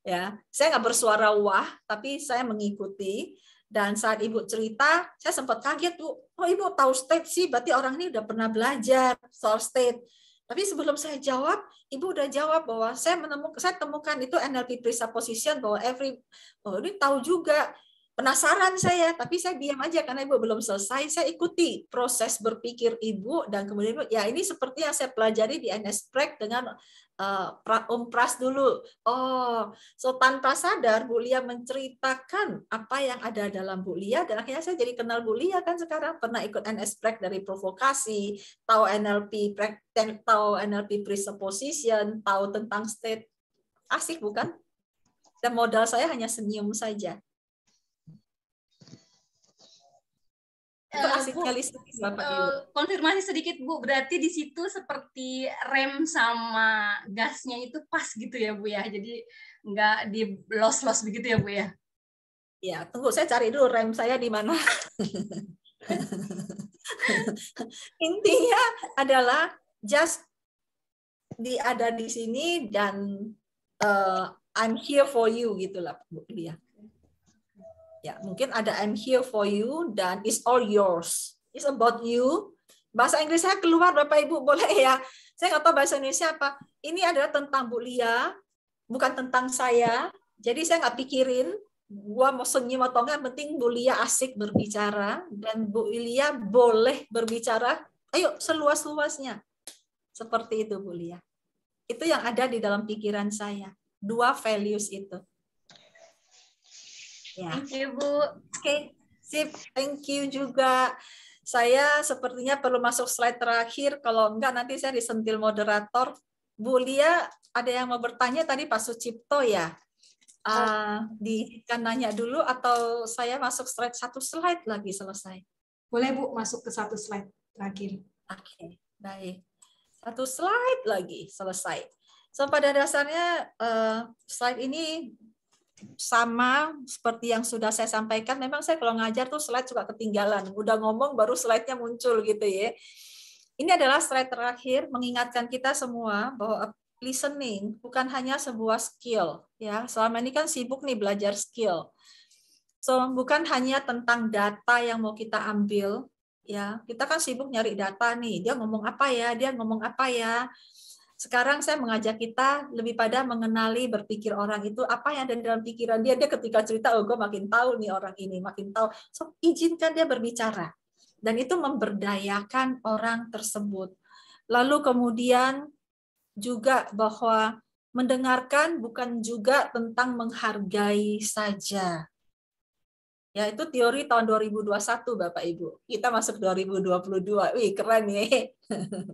Ya, saya nggak bersuara wah, tapi saya mengikuti. Dan saat ibu cerita, saya sempat kaget bu. Oh ibu tahu state sih, berarti orang ini udah pernah belajar soal state. Tapi sebelum saya jawab, Ibu udah jawab bahwa saya menemukan saya temukan itu NLP presupposition bahwa every oh ini tahu juga penasaran saya, tapi saya diam aja karena ibu belum selesai. Saya ikuti proses berpikir ibu dan kemudian ibu, ya ini seperti yang saya pelajari di NS Prek dengan uh, eh, Om Pras dulu. Oh, so tanpa sadar Bu Lia menceritakan apa yang ada dalam Bu Lia dan akhirnya saya jadi kenal Bu Lia kan sekarang pernah ikut NS Prek dari provokasi, tahu NLP Prek, tahu NLP presupposition, tahu tentang state. Asik bukan? Dan modal saya hanya senyum saja itu eh, asik kali Bapak eh, Ibu. Konfirmasi sedikit Bu, berarti di situ seperti rem sama gasnya itu pas gitu ya Bu ya. Jadi nggak di los-los begitu ya Bu ya. Ya, tunggu saya cari dulu rem saya di mana. Intinya adalah just di ada di sini dan uh, I'm here for you gitulah Bu ya. Ya, mungkin ada I'm here for you dan it's all yours. It's about you. Bahasa Inggris saya keluar Bapak Ibu boleh ya. Saya nggak tahu bahasa Indonesia apa. Ini adalah tentang Bu Lia, bukan tentang saya. Jadi saya nggak pikirin gua mau senyum atau enggak, penting Bu Lia asik berbicara dan Bu Lia boleh berbicara. Ayo seluas-luasnya. Seperti itu Bu Lia. Itu yang ada di dalam pikiran saya. Dua values itu. Yeah. Thank you, Bu. Oke, okay. sip. Thank you juga. Saya sepertinya perlu masuk slide terakhir. Kalau enggak, nanti saya disentil moderator. Bu Lia, ada yang mau bertanya tadi Pak Sucipto ya? Uh, kan nanya dulu atau saya masuk slide satu slide lagi selesai? Boleh Bu, masuk ke satu slide terakhir. Oke, okay, baik. Satu slide lagi selesai. So pada dasarnya uh, slide ini sama seperti yang sudah saya sampaikan, memang saya kalau ngajar tuh slide suka ketinggalan. Udah ngomong baru slide-nya muncul gitu ya. Ini adalah slide terakhir mengingatkan kita semua bahwa listening bukan hanya sebuah skill ya. Selama ini kan sibuk nih belajar skill. So bukan hanya tentang data yang mau kita ambil ya. Kita kan sibuk nyari data nih. Dia ngomong apa ya? Dia ngomong apa ya? Sekarang saya mengajak kita lebih pada mengenali berpikir orang itu apa yang ada di dalam pikiran dia. Dia ketika cerita, oh gue makin tahu nih orang ini, makin tahu. So izinkan dia berbicara dan itu memberdayakan orang tersebut. Lalu kemudian juga bahwa mendengarkan bukan juga tentang menghargai saja. Ya, itu teori tahun 2021 Bapak Ibu. Kita masuk 2022. Wih, keren nih.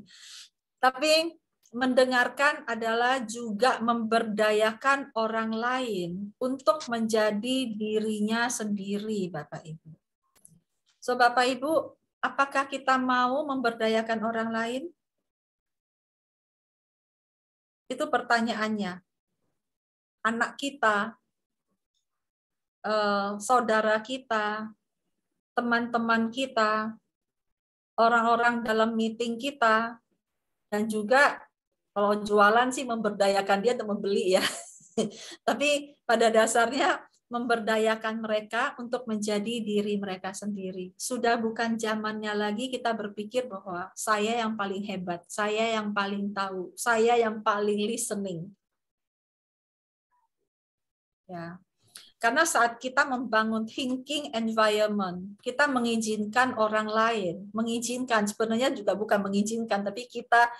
Tapi mendengarkan adalah juga memberdayakan orang lain untuk menjadi dirinya sendiri, Bapak Ibu. So, Bapak Ibu, apakah kita mau memberdayakan orang lain? Itu pertanyaannya. Anak kita, eh, saudara kita, teman-teman kita, orang-orang dalam meeting kita, dan juga kalau jualan sih memberdayakan dia untuk membeli ya. Tapi pada dasarnya memberdayakan mereka untuk menjadi diri mereka sendiri. Sudah bukan zamannya lagi kita berpikir bahwa saya yang paling hebat, saya yang paling tahu, saya yang paling listening. Ya. Karena saat kita membangun thinking environment, kita mengizinkan orang lain, mengizinkan sebenarnya juga bukan mengizinkan, tapi kita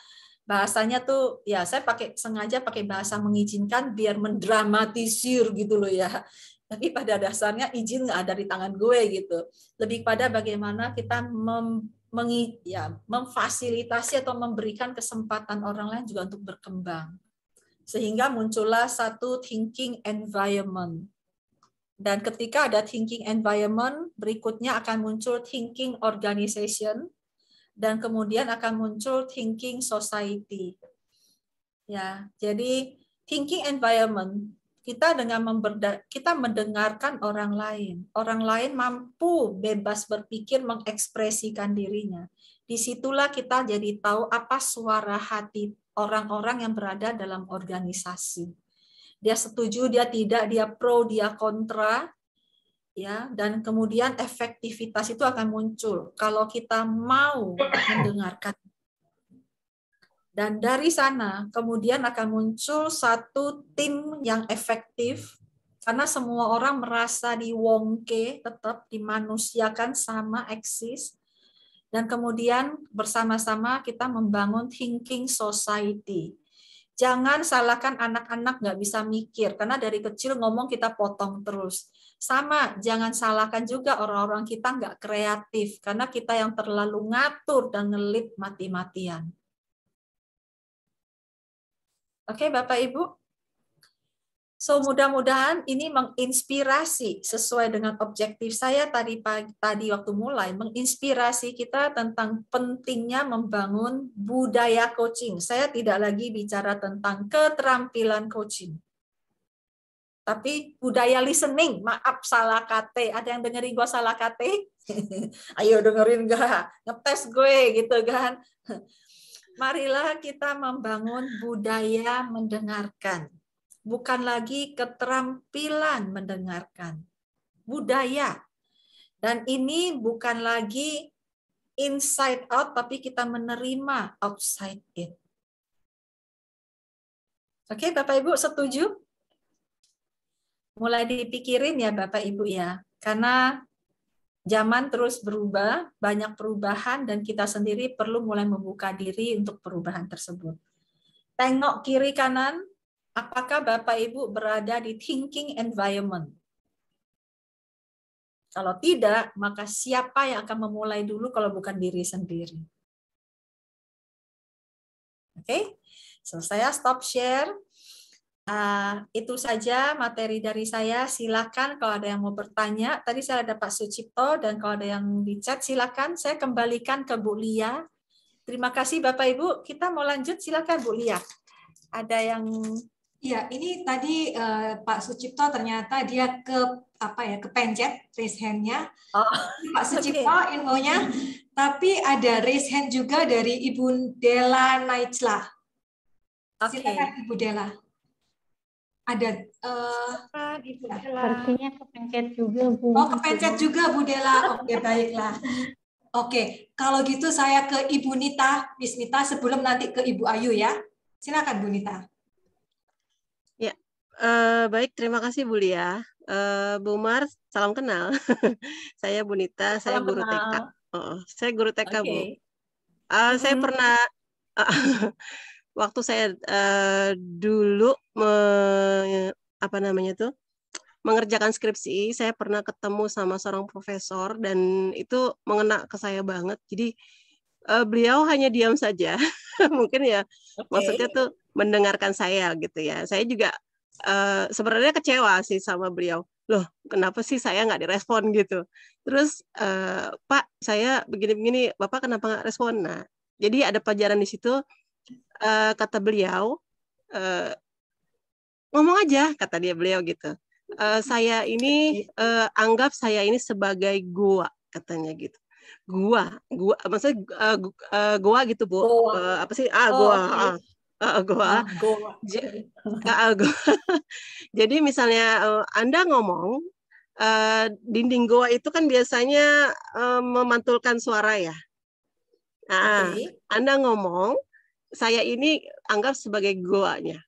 bahasanya tuh ya saya pakai sengaja pakai bahasa mengizinkan biar mendramatisir gitu loh ya tapi pada dasarnya izin nggak ada di tangan gue gitu lebih pada bagaimana kita mem, mengi, ya, memfasilitasi atau memberikan kesempatan orang lain juga untuk berkembang sehingga muncullah satu thinking environment dan ketika ada thinking environment berikutnya akan muncul thinking organization dan kemudian akan muncul thinking society. Ya, jadi thinking environment kita dengan memberda kita mendengarkan orang lain. Orang lain mampu bebas berpikir mengekspresikan dirinya. Disitulah kita jadi tahu apa suara hati orang-orang yang berada dalam organisasi. Dia setuju, dia tidak, dia pro, dia kontra, ya dan kemudian efektivitas itu akan muncul kalau kita mau mendengarkan dan dari sana kemudian akan muncul satu tim yang efektif karena semua orang merasa diwongke tetap dimanusiakan sama eksis dan kemudian bersama-sama kita membangun thinking society jangan salahkan anak-anak nggak bisa mikir karena dari kecil ngomong kita potong terus sama, jangan salahkan juga orang-orang kita nggak kreatif, karena kita yang terlalu ngatur dan ngelit mati-matian. Oke, Bapak Ibu. So mudah-mudahan ini menginspirasi sesuai dengan objektif saya tadi pagi, tadi waktu mulai menginspirasi kita tentang pentingnya membangun budaya coaching. Saya tidak lagi bicara tentang keterampilan coaching tapi budaya listening maaf salah kate ada yang dengerin gua salah kate ayo dengerin gak ngetes gue gitu kan marilah kita membangun budaya mendengarkan bukan lagi keterampilan mendengarkan budaya dan ini bukan lagi inside out tapi kita menerima outside in oke bapak ibu setuju mulai dipikirin ya Bapak Ibu ya, karena zaman terus berubah, banyak perubahan dan kita sendiri perlu mulai membuka diri untuk perubahan tersebut. Tengok kiri kanan, apakah Bapak Ibu berada di thinking environment? Kalau tidak, maka siapa yang akan memulai dulu kalau bukan diri sendiri? Oke, okay? so stop share. Uh, itu saja materi dari saya. Silakan kalau ada yang mau bertanya. Tadi saya ada Pak Sucipto dan kalau ada yang di chat silakan. Saya kembalikan ke Bu Lia. Terima kasih Bapak Ibu. Kita mau lanjut silakan Bu Lia. Ada yang Ya, ini tadi uh, Pak Sucipto ternyata dia ke apa ya, kepencet raise hand-nya. Oh, Pak Sucipto okay. infonya. Tapi ada raise hand juga dari Ibu Dela Naicla. Okay. Silakan Ibu Dela ada uh, ke kepencet juga Bu. Oh, kepencet juga Bu Dela. Oke, okay, baiklah. Oke, okay. kalau gitu saya ke Ibu Nita, Miss Nita sebelum nanti ke Ibu Ayu ya. Silakan Bu Nita. Ya, uh, baik terima kasih Bu Lia. Uh, Bu Mar, salam kenal. saya Bu Nita, saya guru kenal. TK. Oh, saya guru TK okay. Bu. Uh, -hmm. Saya pernah waktu saya uh, dulu me, apa namanya tuh mengerjakan skripsi saya pernah ketemu sama seorang profesor dan itu mengena ke saya banget jadi uh, beliau hanya diam saja mungkin ya okay. maksudnya tuh mendengarkan saya gitu ya saya juga uh, sebenarnya kecewa sih sama beliau loh kenapa sih saya nggak direspon gitu terus uh, pak saya begini-begini bapak kenapa nggak respon nah jadi ada pelajaran di situ uh, kata beliau uh, ngomong aja kata dia beliau gitu uh, saya ini uh, anggap saya ini sebagai gua katanya gitu gua gua maksudnya uh, gua, gua gitu bu gua. Uh, apa sih ah gua oh, okay. gua, gua. gua. jadi misalnya anda ngomong dinding gua itu kan biasanya memantulkan suara ya. Nah, okay. Anda ngomong, saya ini anggap sebagai goanya.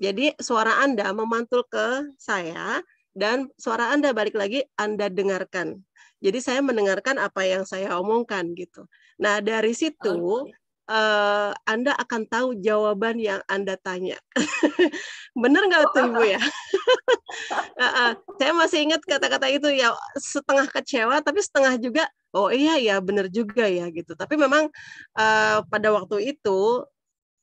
Jadi suara Anda memantul ke saya dan suara Anda balik lagi Anda dengarkan. Jadi saya mendengarkan apa yang saya omongkan gitu. Nah, dari situ okay. Uh, eh, anda akan tahu jawaban yang Anda tanya. Bener nggak tuh Ibu ya? uh, uh, saya masih ingat kata-kata itu ya setengah kecewa tapi setengah juga oh iya ya bener juga ya gitu. Tapi memang eh, pada waktu itu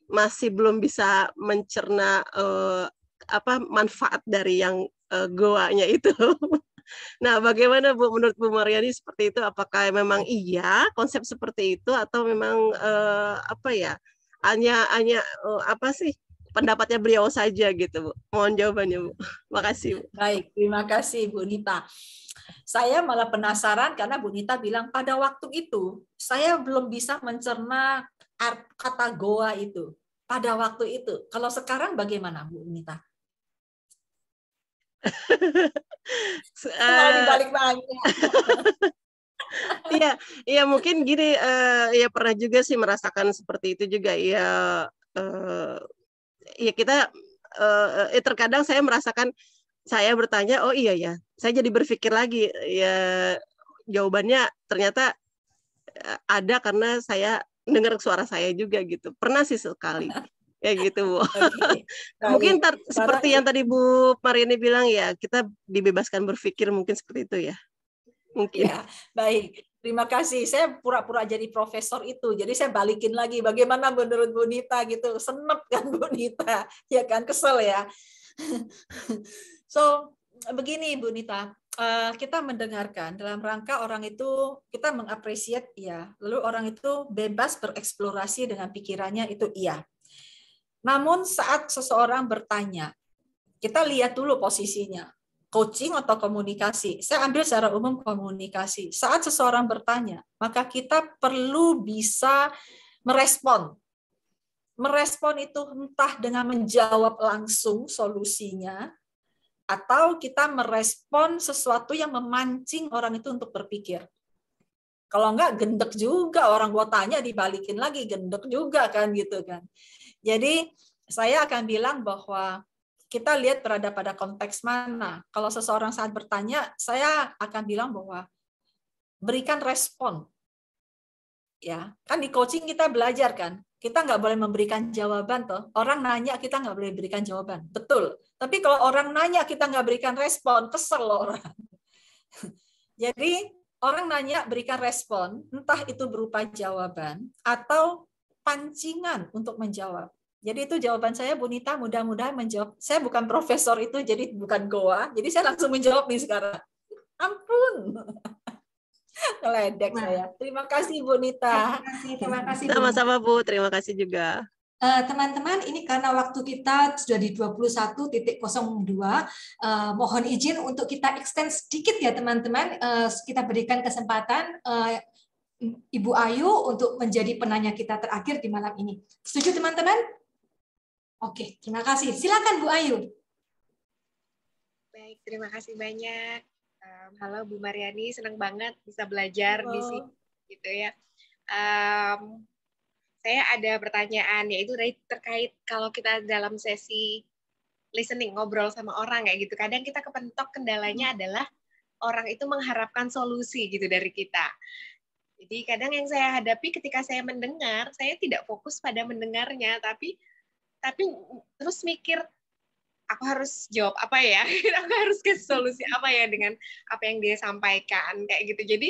masih belum bisa mencerna uh, apa manfaat dari yang uh, goanya itu. nah, bagaimana Bu menurut Bu Mariani seperti itu apakah memang iya konsep seperti itu atau memang uh, apa ya? Hanya hanya uh, apa sih pendapatnya beliau saja gitu Bu. Mohon jawabannya Bu. Makasih Bu. Baik, terima kasih Bu Nita. Saya malah penasaran karena Bu Nita bilang pada waktu itu saya belum bisa mencerna art, kata goa itu pada waktu itu. Kalau sekarang bagaimana Bu Unita? Eh, balik Iya, iya mungkin gini, uh, ya pernah juga sih merasakan seperti itu juga. Ya, uh, ya kita, uh, terkadang saya merasakan saya bertanya, oh iya ya, saya jadi berpikir lagi, ya jawabannya ternyata ada karena saya dengar suara saya juga gitu. Pernah sih sekali. ya gitu Bu. Okay. mungkin tar, seperti yang tadi Bu Marini bilang ya, kita dibebaskan berpikir mungkin seperti itu ya. Mungkin. Ya, baik. Terima kasih. Saya pura-pura jadi profesor itu. Jadi saya balikin lagi bagaimana menurut Bu Nita gitu. Senep kan Bu Nita. Ya kan kesel ya. so begini Bu Nita, uh, kita mendengarkan dalam rangka orang itu kita mengapresiat iya, lalu orang itu bebas bereksplorasi dengan pikirannya itu iya. Namun saat seseorang bertanya, kita lihat dulu posisinya, coaching atau komunikasi. Saya ambil secara umum komunikasi. Saat seseorang bertanya, maka kita perlu bisa merespon. Merespon itu entah dengan menjawab langsung solusinya atau kita merespon sesuatu yang memancing orang itu untuk berpikir. Kalau enggak gendek juga orang gua tanya dibalikin lagi gendek juga kan gitu kan. Jadi saya akan bilang bahwa kita lihat berada pada konteks mana. Kalau seseorang saat bertanya, saya akan bilang bahwa berikan respon. Ya, kan di coaching kita belajar kan kita nggak boleh memberikan jawaban toh orang nanya kita nggak boleh berikan jawaban betul tapi kalau orang nanya kita nggak berikan respon kesel loh orang jadi orang nanya berikan respon entah itu berupa jawaban atau pancingan untuk menjawab jadi itu jawaban saya Bunita. mudah-mudahan menjawab saya bukan profesor itu jadi bukan goa jadi saya langsung menjawab nih sekarang ampun Ngeledek nah. saya. Terima kasih Bu Nita. Terima kasih. Terima kasih. Sama-sama Bu. Terima kasih juga. Eh, teman-teman, uh, ini karena waktu kita sudah di 21.02, uh, eh, mohon izin untuk kita extend sedikit ya teman-teman. Uh, kita berikan kesempatan uh, Ibu Ayu untuk menjadi penanya kita terakhir di malam ini. Setuju teman-teman? Oke, terima kasih. Silakan Bu Ayu. Baik, terima kasih banyak. Um, halo Bu Mariani, senang banget bisa belajar halo. di sini gitu ya. Um, saya ada pertanyaan yaitu terkait kalau kita dalam sesi listening ngobrol sama orang kayak gitu. Kadang kita kepentok kendalanya hmm. adalah orang itu mengharapkan solusi gitu dari kita. Jadi kadang yang saya hadapi ketika saya mendengar, saya tidak fokus pada mendengarnya, tapi tapi terus mikir aku harus jawab apa ya aku harus ke solusi apa ya dengan apa yang dia sampaikan kayak gitu jadi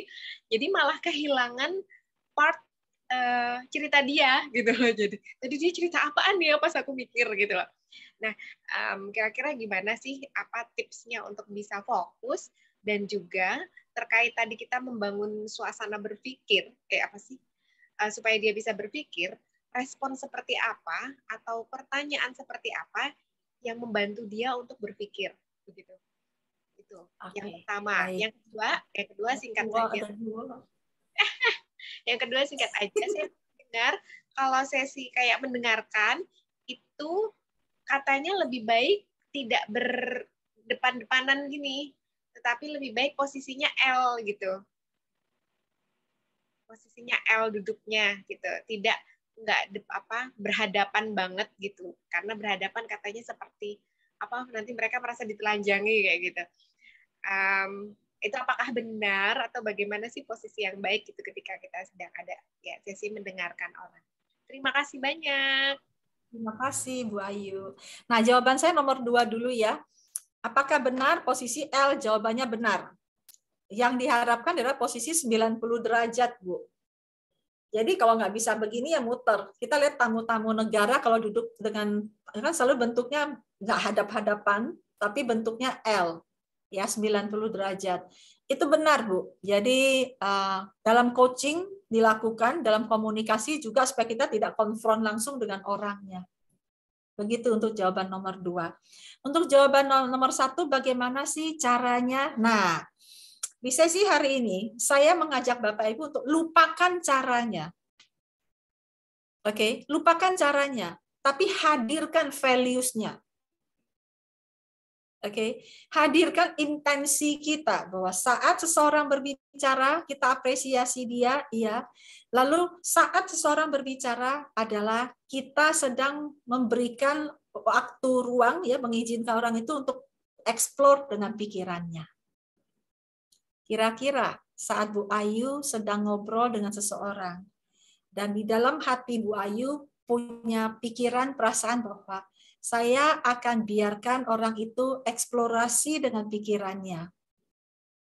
jadi malah kehilangan part uh, cerita dia gitu loh jadi tadi dia cerita apaan nih ya pas aku mikir gitu loh nah um, kira-kira gimana sih apa tipsnya untuk bisa fokus dan juga terkait tadi kita membangun suasana berpikir kayak apa sih uh, supaya dia bisa berpikir respon seperti apa atau pertanyaan seperti apa yang membantu dia untuk berpikir begitu itu okay. yang pertama Baik. yang kedua yang kedua singkat saja yang kedua singkat aja saya dengar kalau sesi kayak mendengarkan itu katanya lebih baik tidak berdepan-depanan gini tetapi lebih baik posisinya L gitu posisinya L duduknya gitu tidak nggak apa berhadapan banget gitu karena berhadapan katanya seperti apa nanti mereka merasa ditelanjangi kayak gitu um, itu apakah benar atau bagaimana sih posisi yang baik gitu ketika kita sedang ada ya sesi mendengarkan orang terima kasih banyak terima kasih Bu Ayu nah jawaban saya nomor dua dulu ya apakah benar posisi L jawabannya benar yang diharapkan adalah posisi 90 derajat Bu jadi kalau nggak bisa begini ya muter. Kita lihat tamu-tamu negara kalau duduk dengan kan selalu bentuknya nggak hadap-hadapan, tapi bentuknya L, ya 90 derajat. Itu benar Bu. Jadi eh, dalam coaching dilakukan, dalam komunikasi juga supaya kita tidak konfront langsung dengan orangnya. Begitu untuk jawaban nomor dua. Untuk jawaban nomor satu, bagaimana sih caranya? Nah, di sesi hari ini, saya mengajak Bapak Ibu untuk lupakan caranya. Oke, okay? lupakan caranya, tapi hadirkan values-nya. Oke, okay? hadirkan intensi kita bahwa saat seseorang berbicara kita apresiasi dia, iya. Lalu saat seseorang berbicara adalah kita sedang memberikan waktu ruang ya mengizinkan orang itu untuk explore dengan pikirannya. Kira-kira saat Bu Ayu sedang ngobrol dengan seseorang dan di dalam hati Bu Ayu punya pikiran perasaan bahwa saya akan biarkan orang itu eksplorasi dengan pikirannya.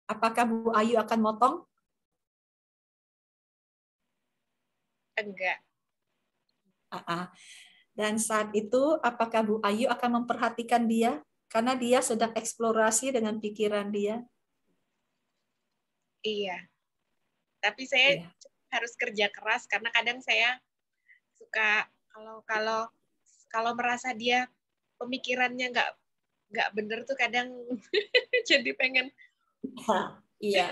Apakah Bu Ayu akan motong? Enggak. uh Dan saat itu apakah Bu Ayu akan memperhatikan dia karena dia sedang eksplorasi dengan pikiran dia? Iya. Tapi saya iya. harus kerja keras karena kadang saya suka kalau kalau kalau merasa dia pemikirannya nggak nggak bener tuh kadang jadi pengen iya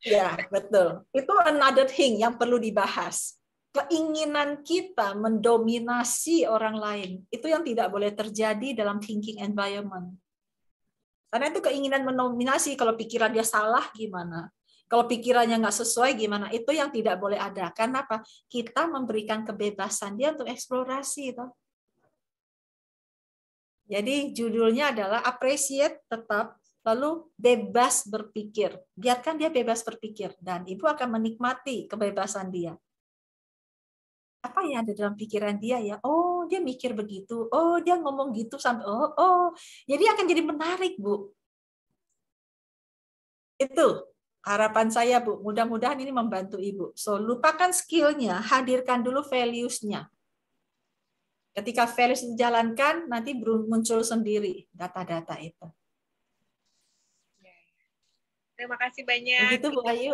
iya betul itu another thing yang perlu dibahas keinginan kita mendominasi orang lain itu yang tidak boleh terjadi dalam thinking environment karena itu keinginan menominasi Kalau pikiran dia salah gimana? Kalau pikirannya nggak sesuai gimana? Itu yang tidak boleh ada. Karena apa? Kita memberikan kebebasan dia untuk eksplorasi. itu. Jadi judulnya adalah appreciate tetap, lalu bebas berpikir. Biarkan dia bebas berpikir. Dan ibu akan menikmati kebebasan dia apa yang ada dalam pikiran dia ya oh dia mikir begitu oh dia ngomong gitu sampai oh oh jadi akan jadi menarik bu itu harapan saya bu mudah-mudahan ini membantu ibu so lupakan skillnya hadirkan dulu valuesnya ketika values dijalankan nanti muncul sendiri data-data itu terima kasih banyak begitu bu Ayu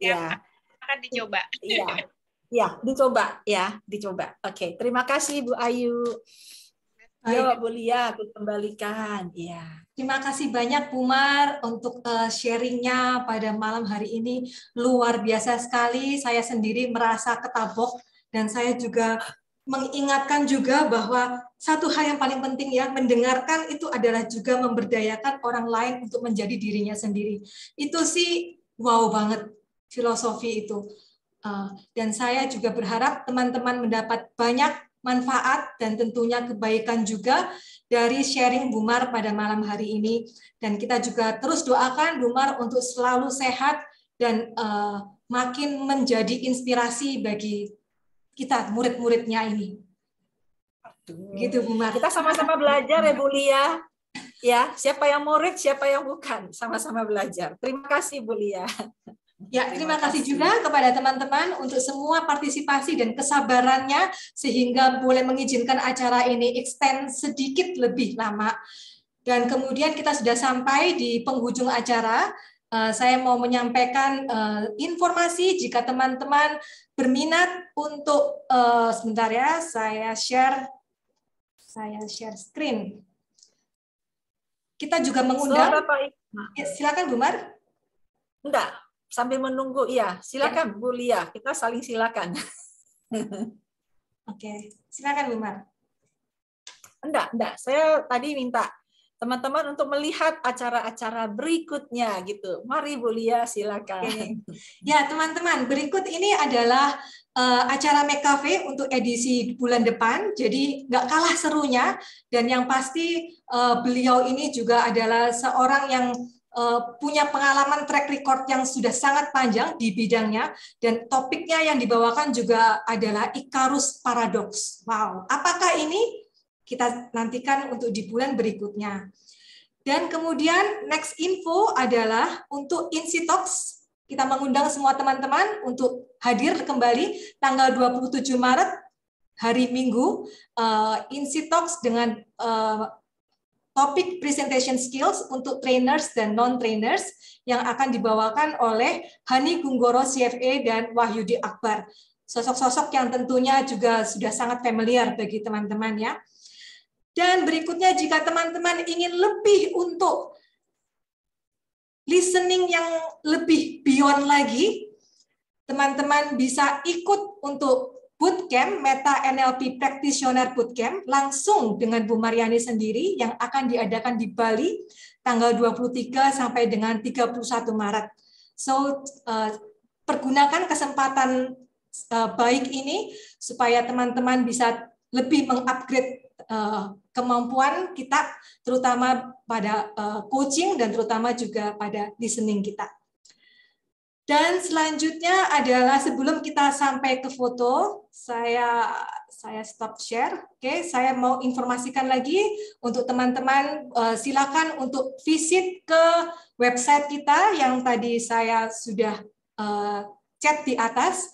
ya, ya. akan dicoba iya Ya, dicoba ya, dicoba. Oke, okay. terima kasih Bu Ayu. Ayo Bu Lia, aku kembalikan. Ya. Terima kasih banyak Bu Mar untuk eh, sharingnya pada malam hari ini. Luar biasa sekali. Saya sendiri merasa ketabok dan saya juga mengingatkan juga bahwa satu hal yang paling penting ya mendengarkan itu adalah juga memberdayakan orang lain untuk menjadi dirinya sendiri. Itu sih wow banget filosofi itu. Eh, dan saya juga berharap teman-teman mendapat banyak manfaat dan tentunya kebaikan juga dari sharing Bumar pada malam hari ini. Dan kita juga terus doakan Bumar untuk selalu sehat dan eh, makin menjadi inspirasi bagi kita murid-muridnya ini. Aduh. Gitu Bumar. Kita sama-sama belajar ya Bu Lia. Ya, siapa yang murid, siapa yang bukan, sama-sama belajar. Terima kasih Bu Lia. Ya, terima, kasih juga kepada teman-teman untuk semua partisipasi dan kesabarannya sehingga boleh mengizinkan acara ini extend sedikit lebih lama. Dan kemudian kita sudah sampai di penghujung acara. Eh, saya mau menyampaikan eh, informasi jika teman-teman berminat untuk eh, sebentar ya, saya share saya share screen. Kita juga mengundang. Ya, silakan Gumar. Enggak, sambil menunggu ya silakan ya. Bu Lia kita saling silakan oke silakan Bu Mar enggak enggak saya tadi minta teman-teman untuk melihat acara-acara berikutnya gitu mari Bu Lia silakan oke. ya teman-teman berikut ini adalah uh, acara McCafe untuk edisi bulan depan, jadi nggak kalah serunya. Dan yang pasti uh, beliau ini juga adalah seorang yang Eh, punya pengalaman track record yang sudah sangat panjang di bidangnya dan topiknya yang dibawakan juga adalah Icarus Paradox. Wow, apakah ini? Kita nantikan untuk di bulan berikutnya. Dan kemudian next info adalah untuk Insitox kita mengundang semua teman-teman untuk hadir kembali tanggal 27 Maret hari Minggu uh, eh, Insitox dengan uh, topik presentation skills untuk trainers dan non-trainers yang akan dibawakan oleh Hani Gunggoro CFA dan Wahyudi Akbar. Sosok-sosok yang tentunya juga sudah sangat familiar bagi teman-teman ya. Dan berikutnya jika teman-teman ingin lebih untuk listening yang lebih beyond lagi, teman-teman bisa ikut untuk bootcamp Meta NLP Practitioner Bootcamp langsung dengan Bu Mariani sendiri yang akan diadakan di Bali tanggal 23 sampai dengan 31 Maret. So, uh, pergunakan kesempatan uh, baik ini supaya teman-teman bisa lebih mengupgrade uh, kemampuan kita, terutama pada uh, coaching dan terutama juga pada listening kita. Dan selanjutnya adalah sebelum kita sampai ke foto, saya saya stop share. Oke, okay, saya mau informasikan lagi untuk teman-teman eh, silakan untuk visit ke website kita yang tadi saya sudah eh, chat di atas.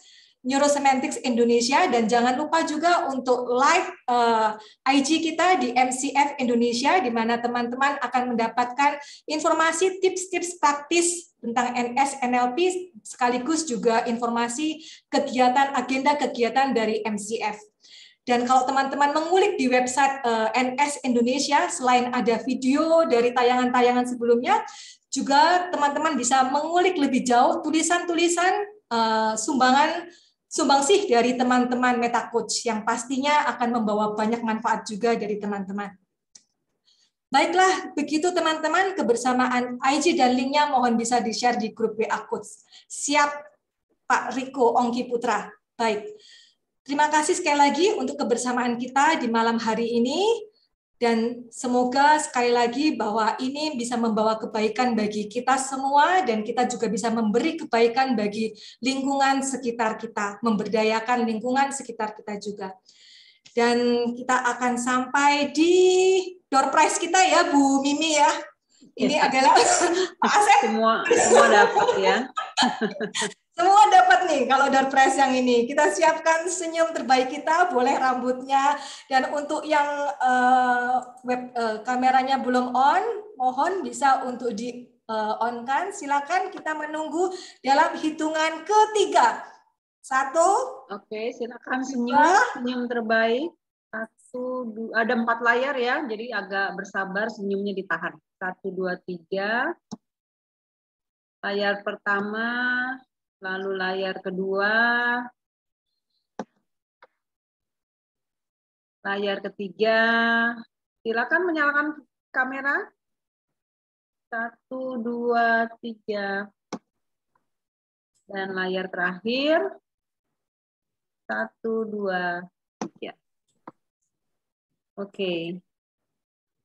Neurosemantics Indonesia dan jangan lupa juga untuk live uh, eh, IG kita di MCF Indonesia di mana teman-teman akan mendapatkan informasi tips-tips praktis tentang NS NLP sekaligus juga informasi kegiatan agenda kegiatan dari MCF. Dan kalau teman-teman mengulik di website uh, eh, NS Indonesia, selain ada video dari tayangan-tayangan sebelumnya, juga teman-teman bisa mengulik lebih jauh tulisan-tulisan uh, sumbangan sumbangsih dari teman-teman Meta Coach yang pastinya akan membawa banyak manfaat juga dari teman-teman. Baiklah, begitu teman-teman kebersamaan IG dan linknya mohon bisa di-share di grup WA Coach. Siap Pak Riko Ongki Putra. Baik. Terima kasih sekali lagi untuk kebersamaan kita di malam hari ini dan semoga sekali lagi bahwa ini bisa membawa kebaikan bagi kita semua dan kita juga bisa memberi kebaikan bagi lingkungan sekitar kita, memberdayakan lingkungan sekitar kita juga. Dan kita akan sampai di door prize kita ya Bu Mimi ya. Ini ya. adalah Pak Asep. Semua, semua dapat ya. Semua dapat nih kalau press yang ini. Kita siapkan senyum terbaik kita, boleh rambutnya. Dan untuk yang uh, web uh, kameranya belum on, mohon bisa untuk di uh, eh, on kan. Silakan kita menunggu dalam hitungan ketiga. Satu. Oke, silakan senyum senyum terbaik. Satu, dua, ada empat layar ya, jadi agak bersabar senyumnya ditahan. Satu, dua, tiga. Layar pertama, Lalu layar kedua. Layar ketiga. Silakan menyalakan kamera. Satu, dua, tiga. Dan layar terakhir. Satu, dua, tiga. Oke.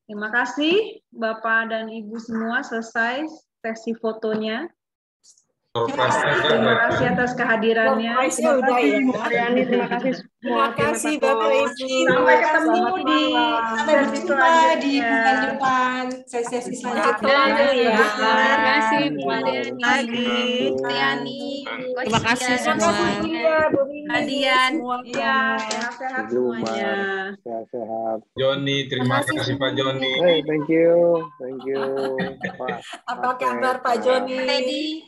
Terima kasih Bapak dan Ibu semua selesai sesi fotonya. Terima kasih atas kehadirannya. Terima kasih Terima kasih semua. Iya, terima kasih Bapak Ibu. Sampai ketemu di sampai jumpa di bulan depan sesi-sesi selanjutnya. Terima kasih Bu Adiani. Tiani. Terima kasih semua. Adian. ya, sehat semuanya. Sehat-sehat. Joni, terima kasih Pak Joni. Hey, thank you. Thank you. Apa kabar Pak Joni?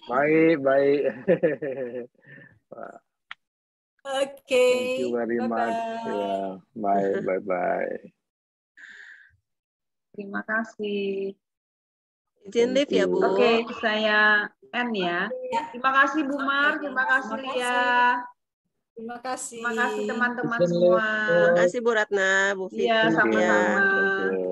Baik baik, baik. Oke. Okay. Thank you very ya, bye much. Bye. Bye, bye, bye. Terima kasih. Izin live ya, Bu. Oke, okay, saya end ya. Terima kasih, Bu Mar. Terima kasih, Lia. Ya. Terima kasih. Terima kasih teman-teman semua. Terima kasih Bu Ratna, Bu iya, Fitri. Iya, sama-sama. Ya.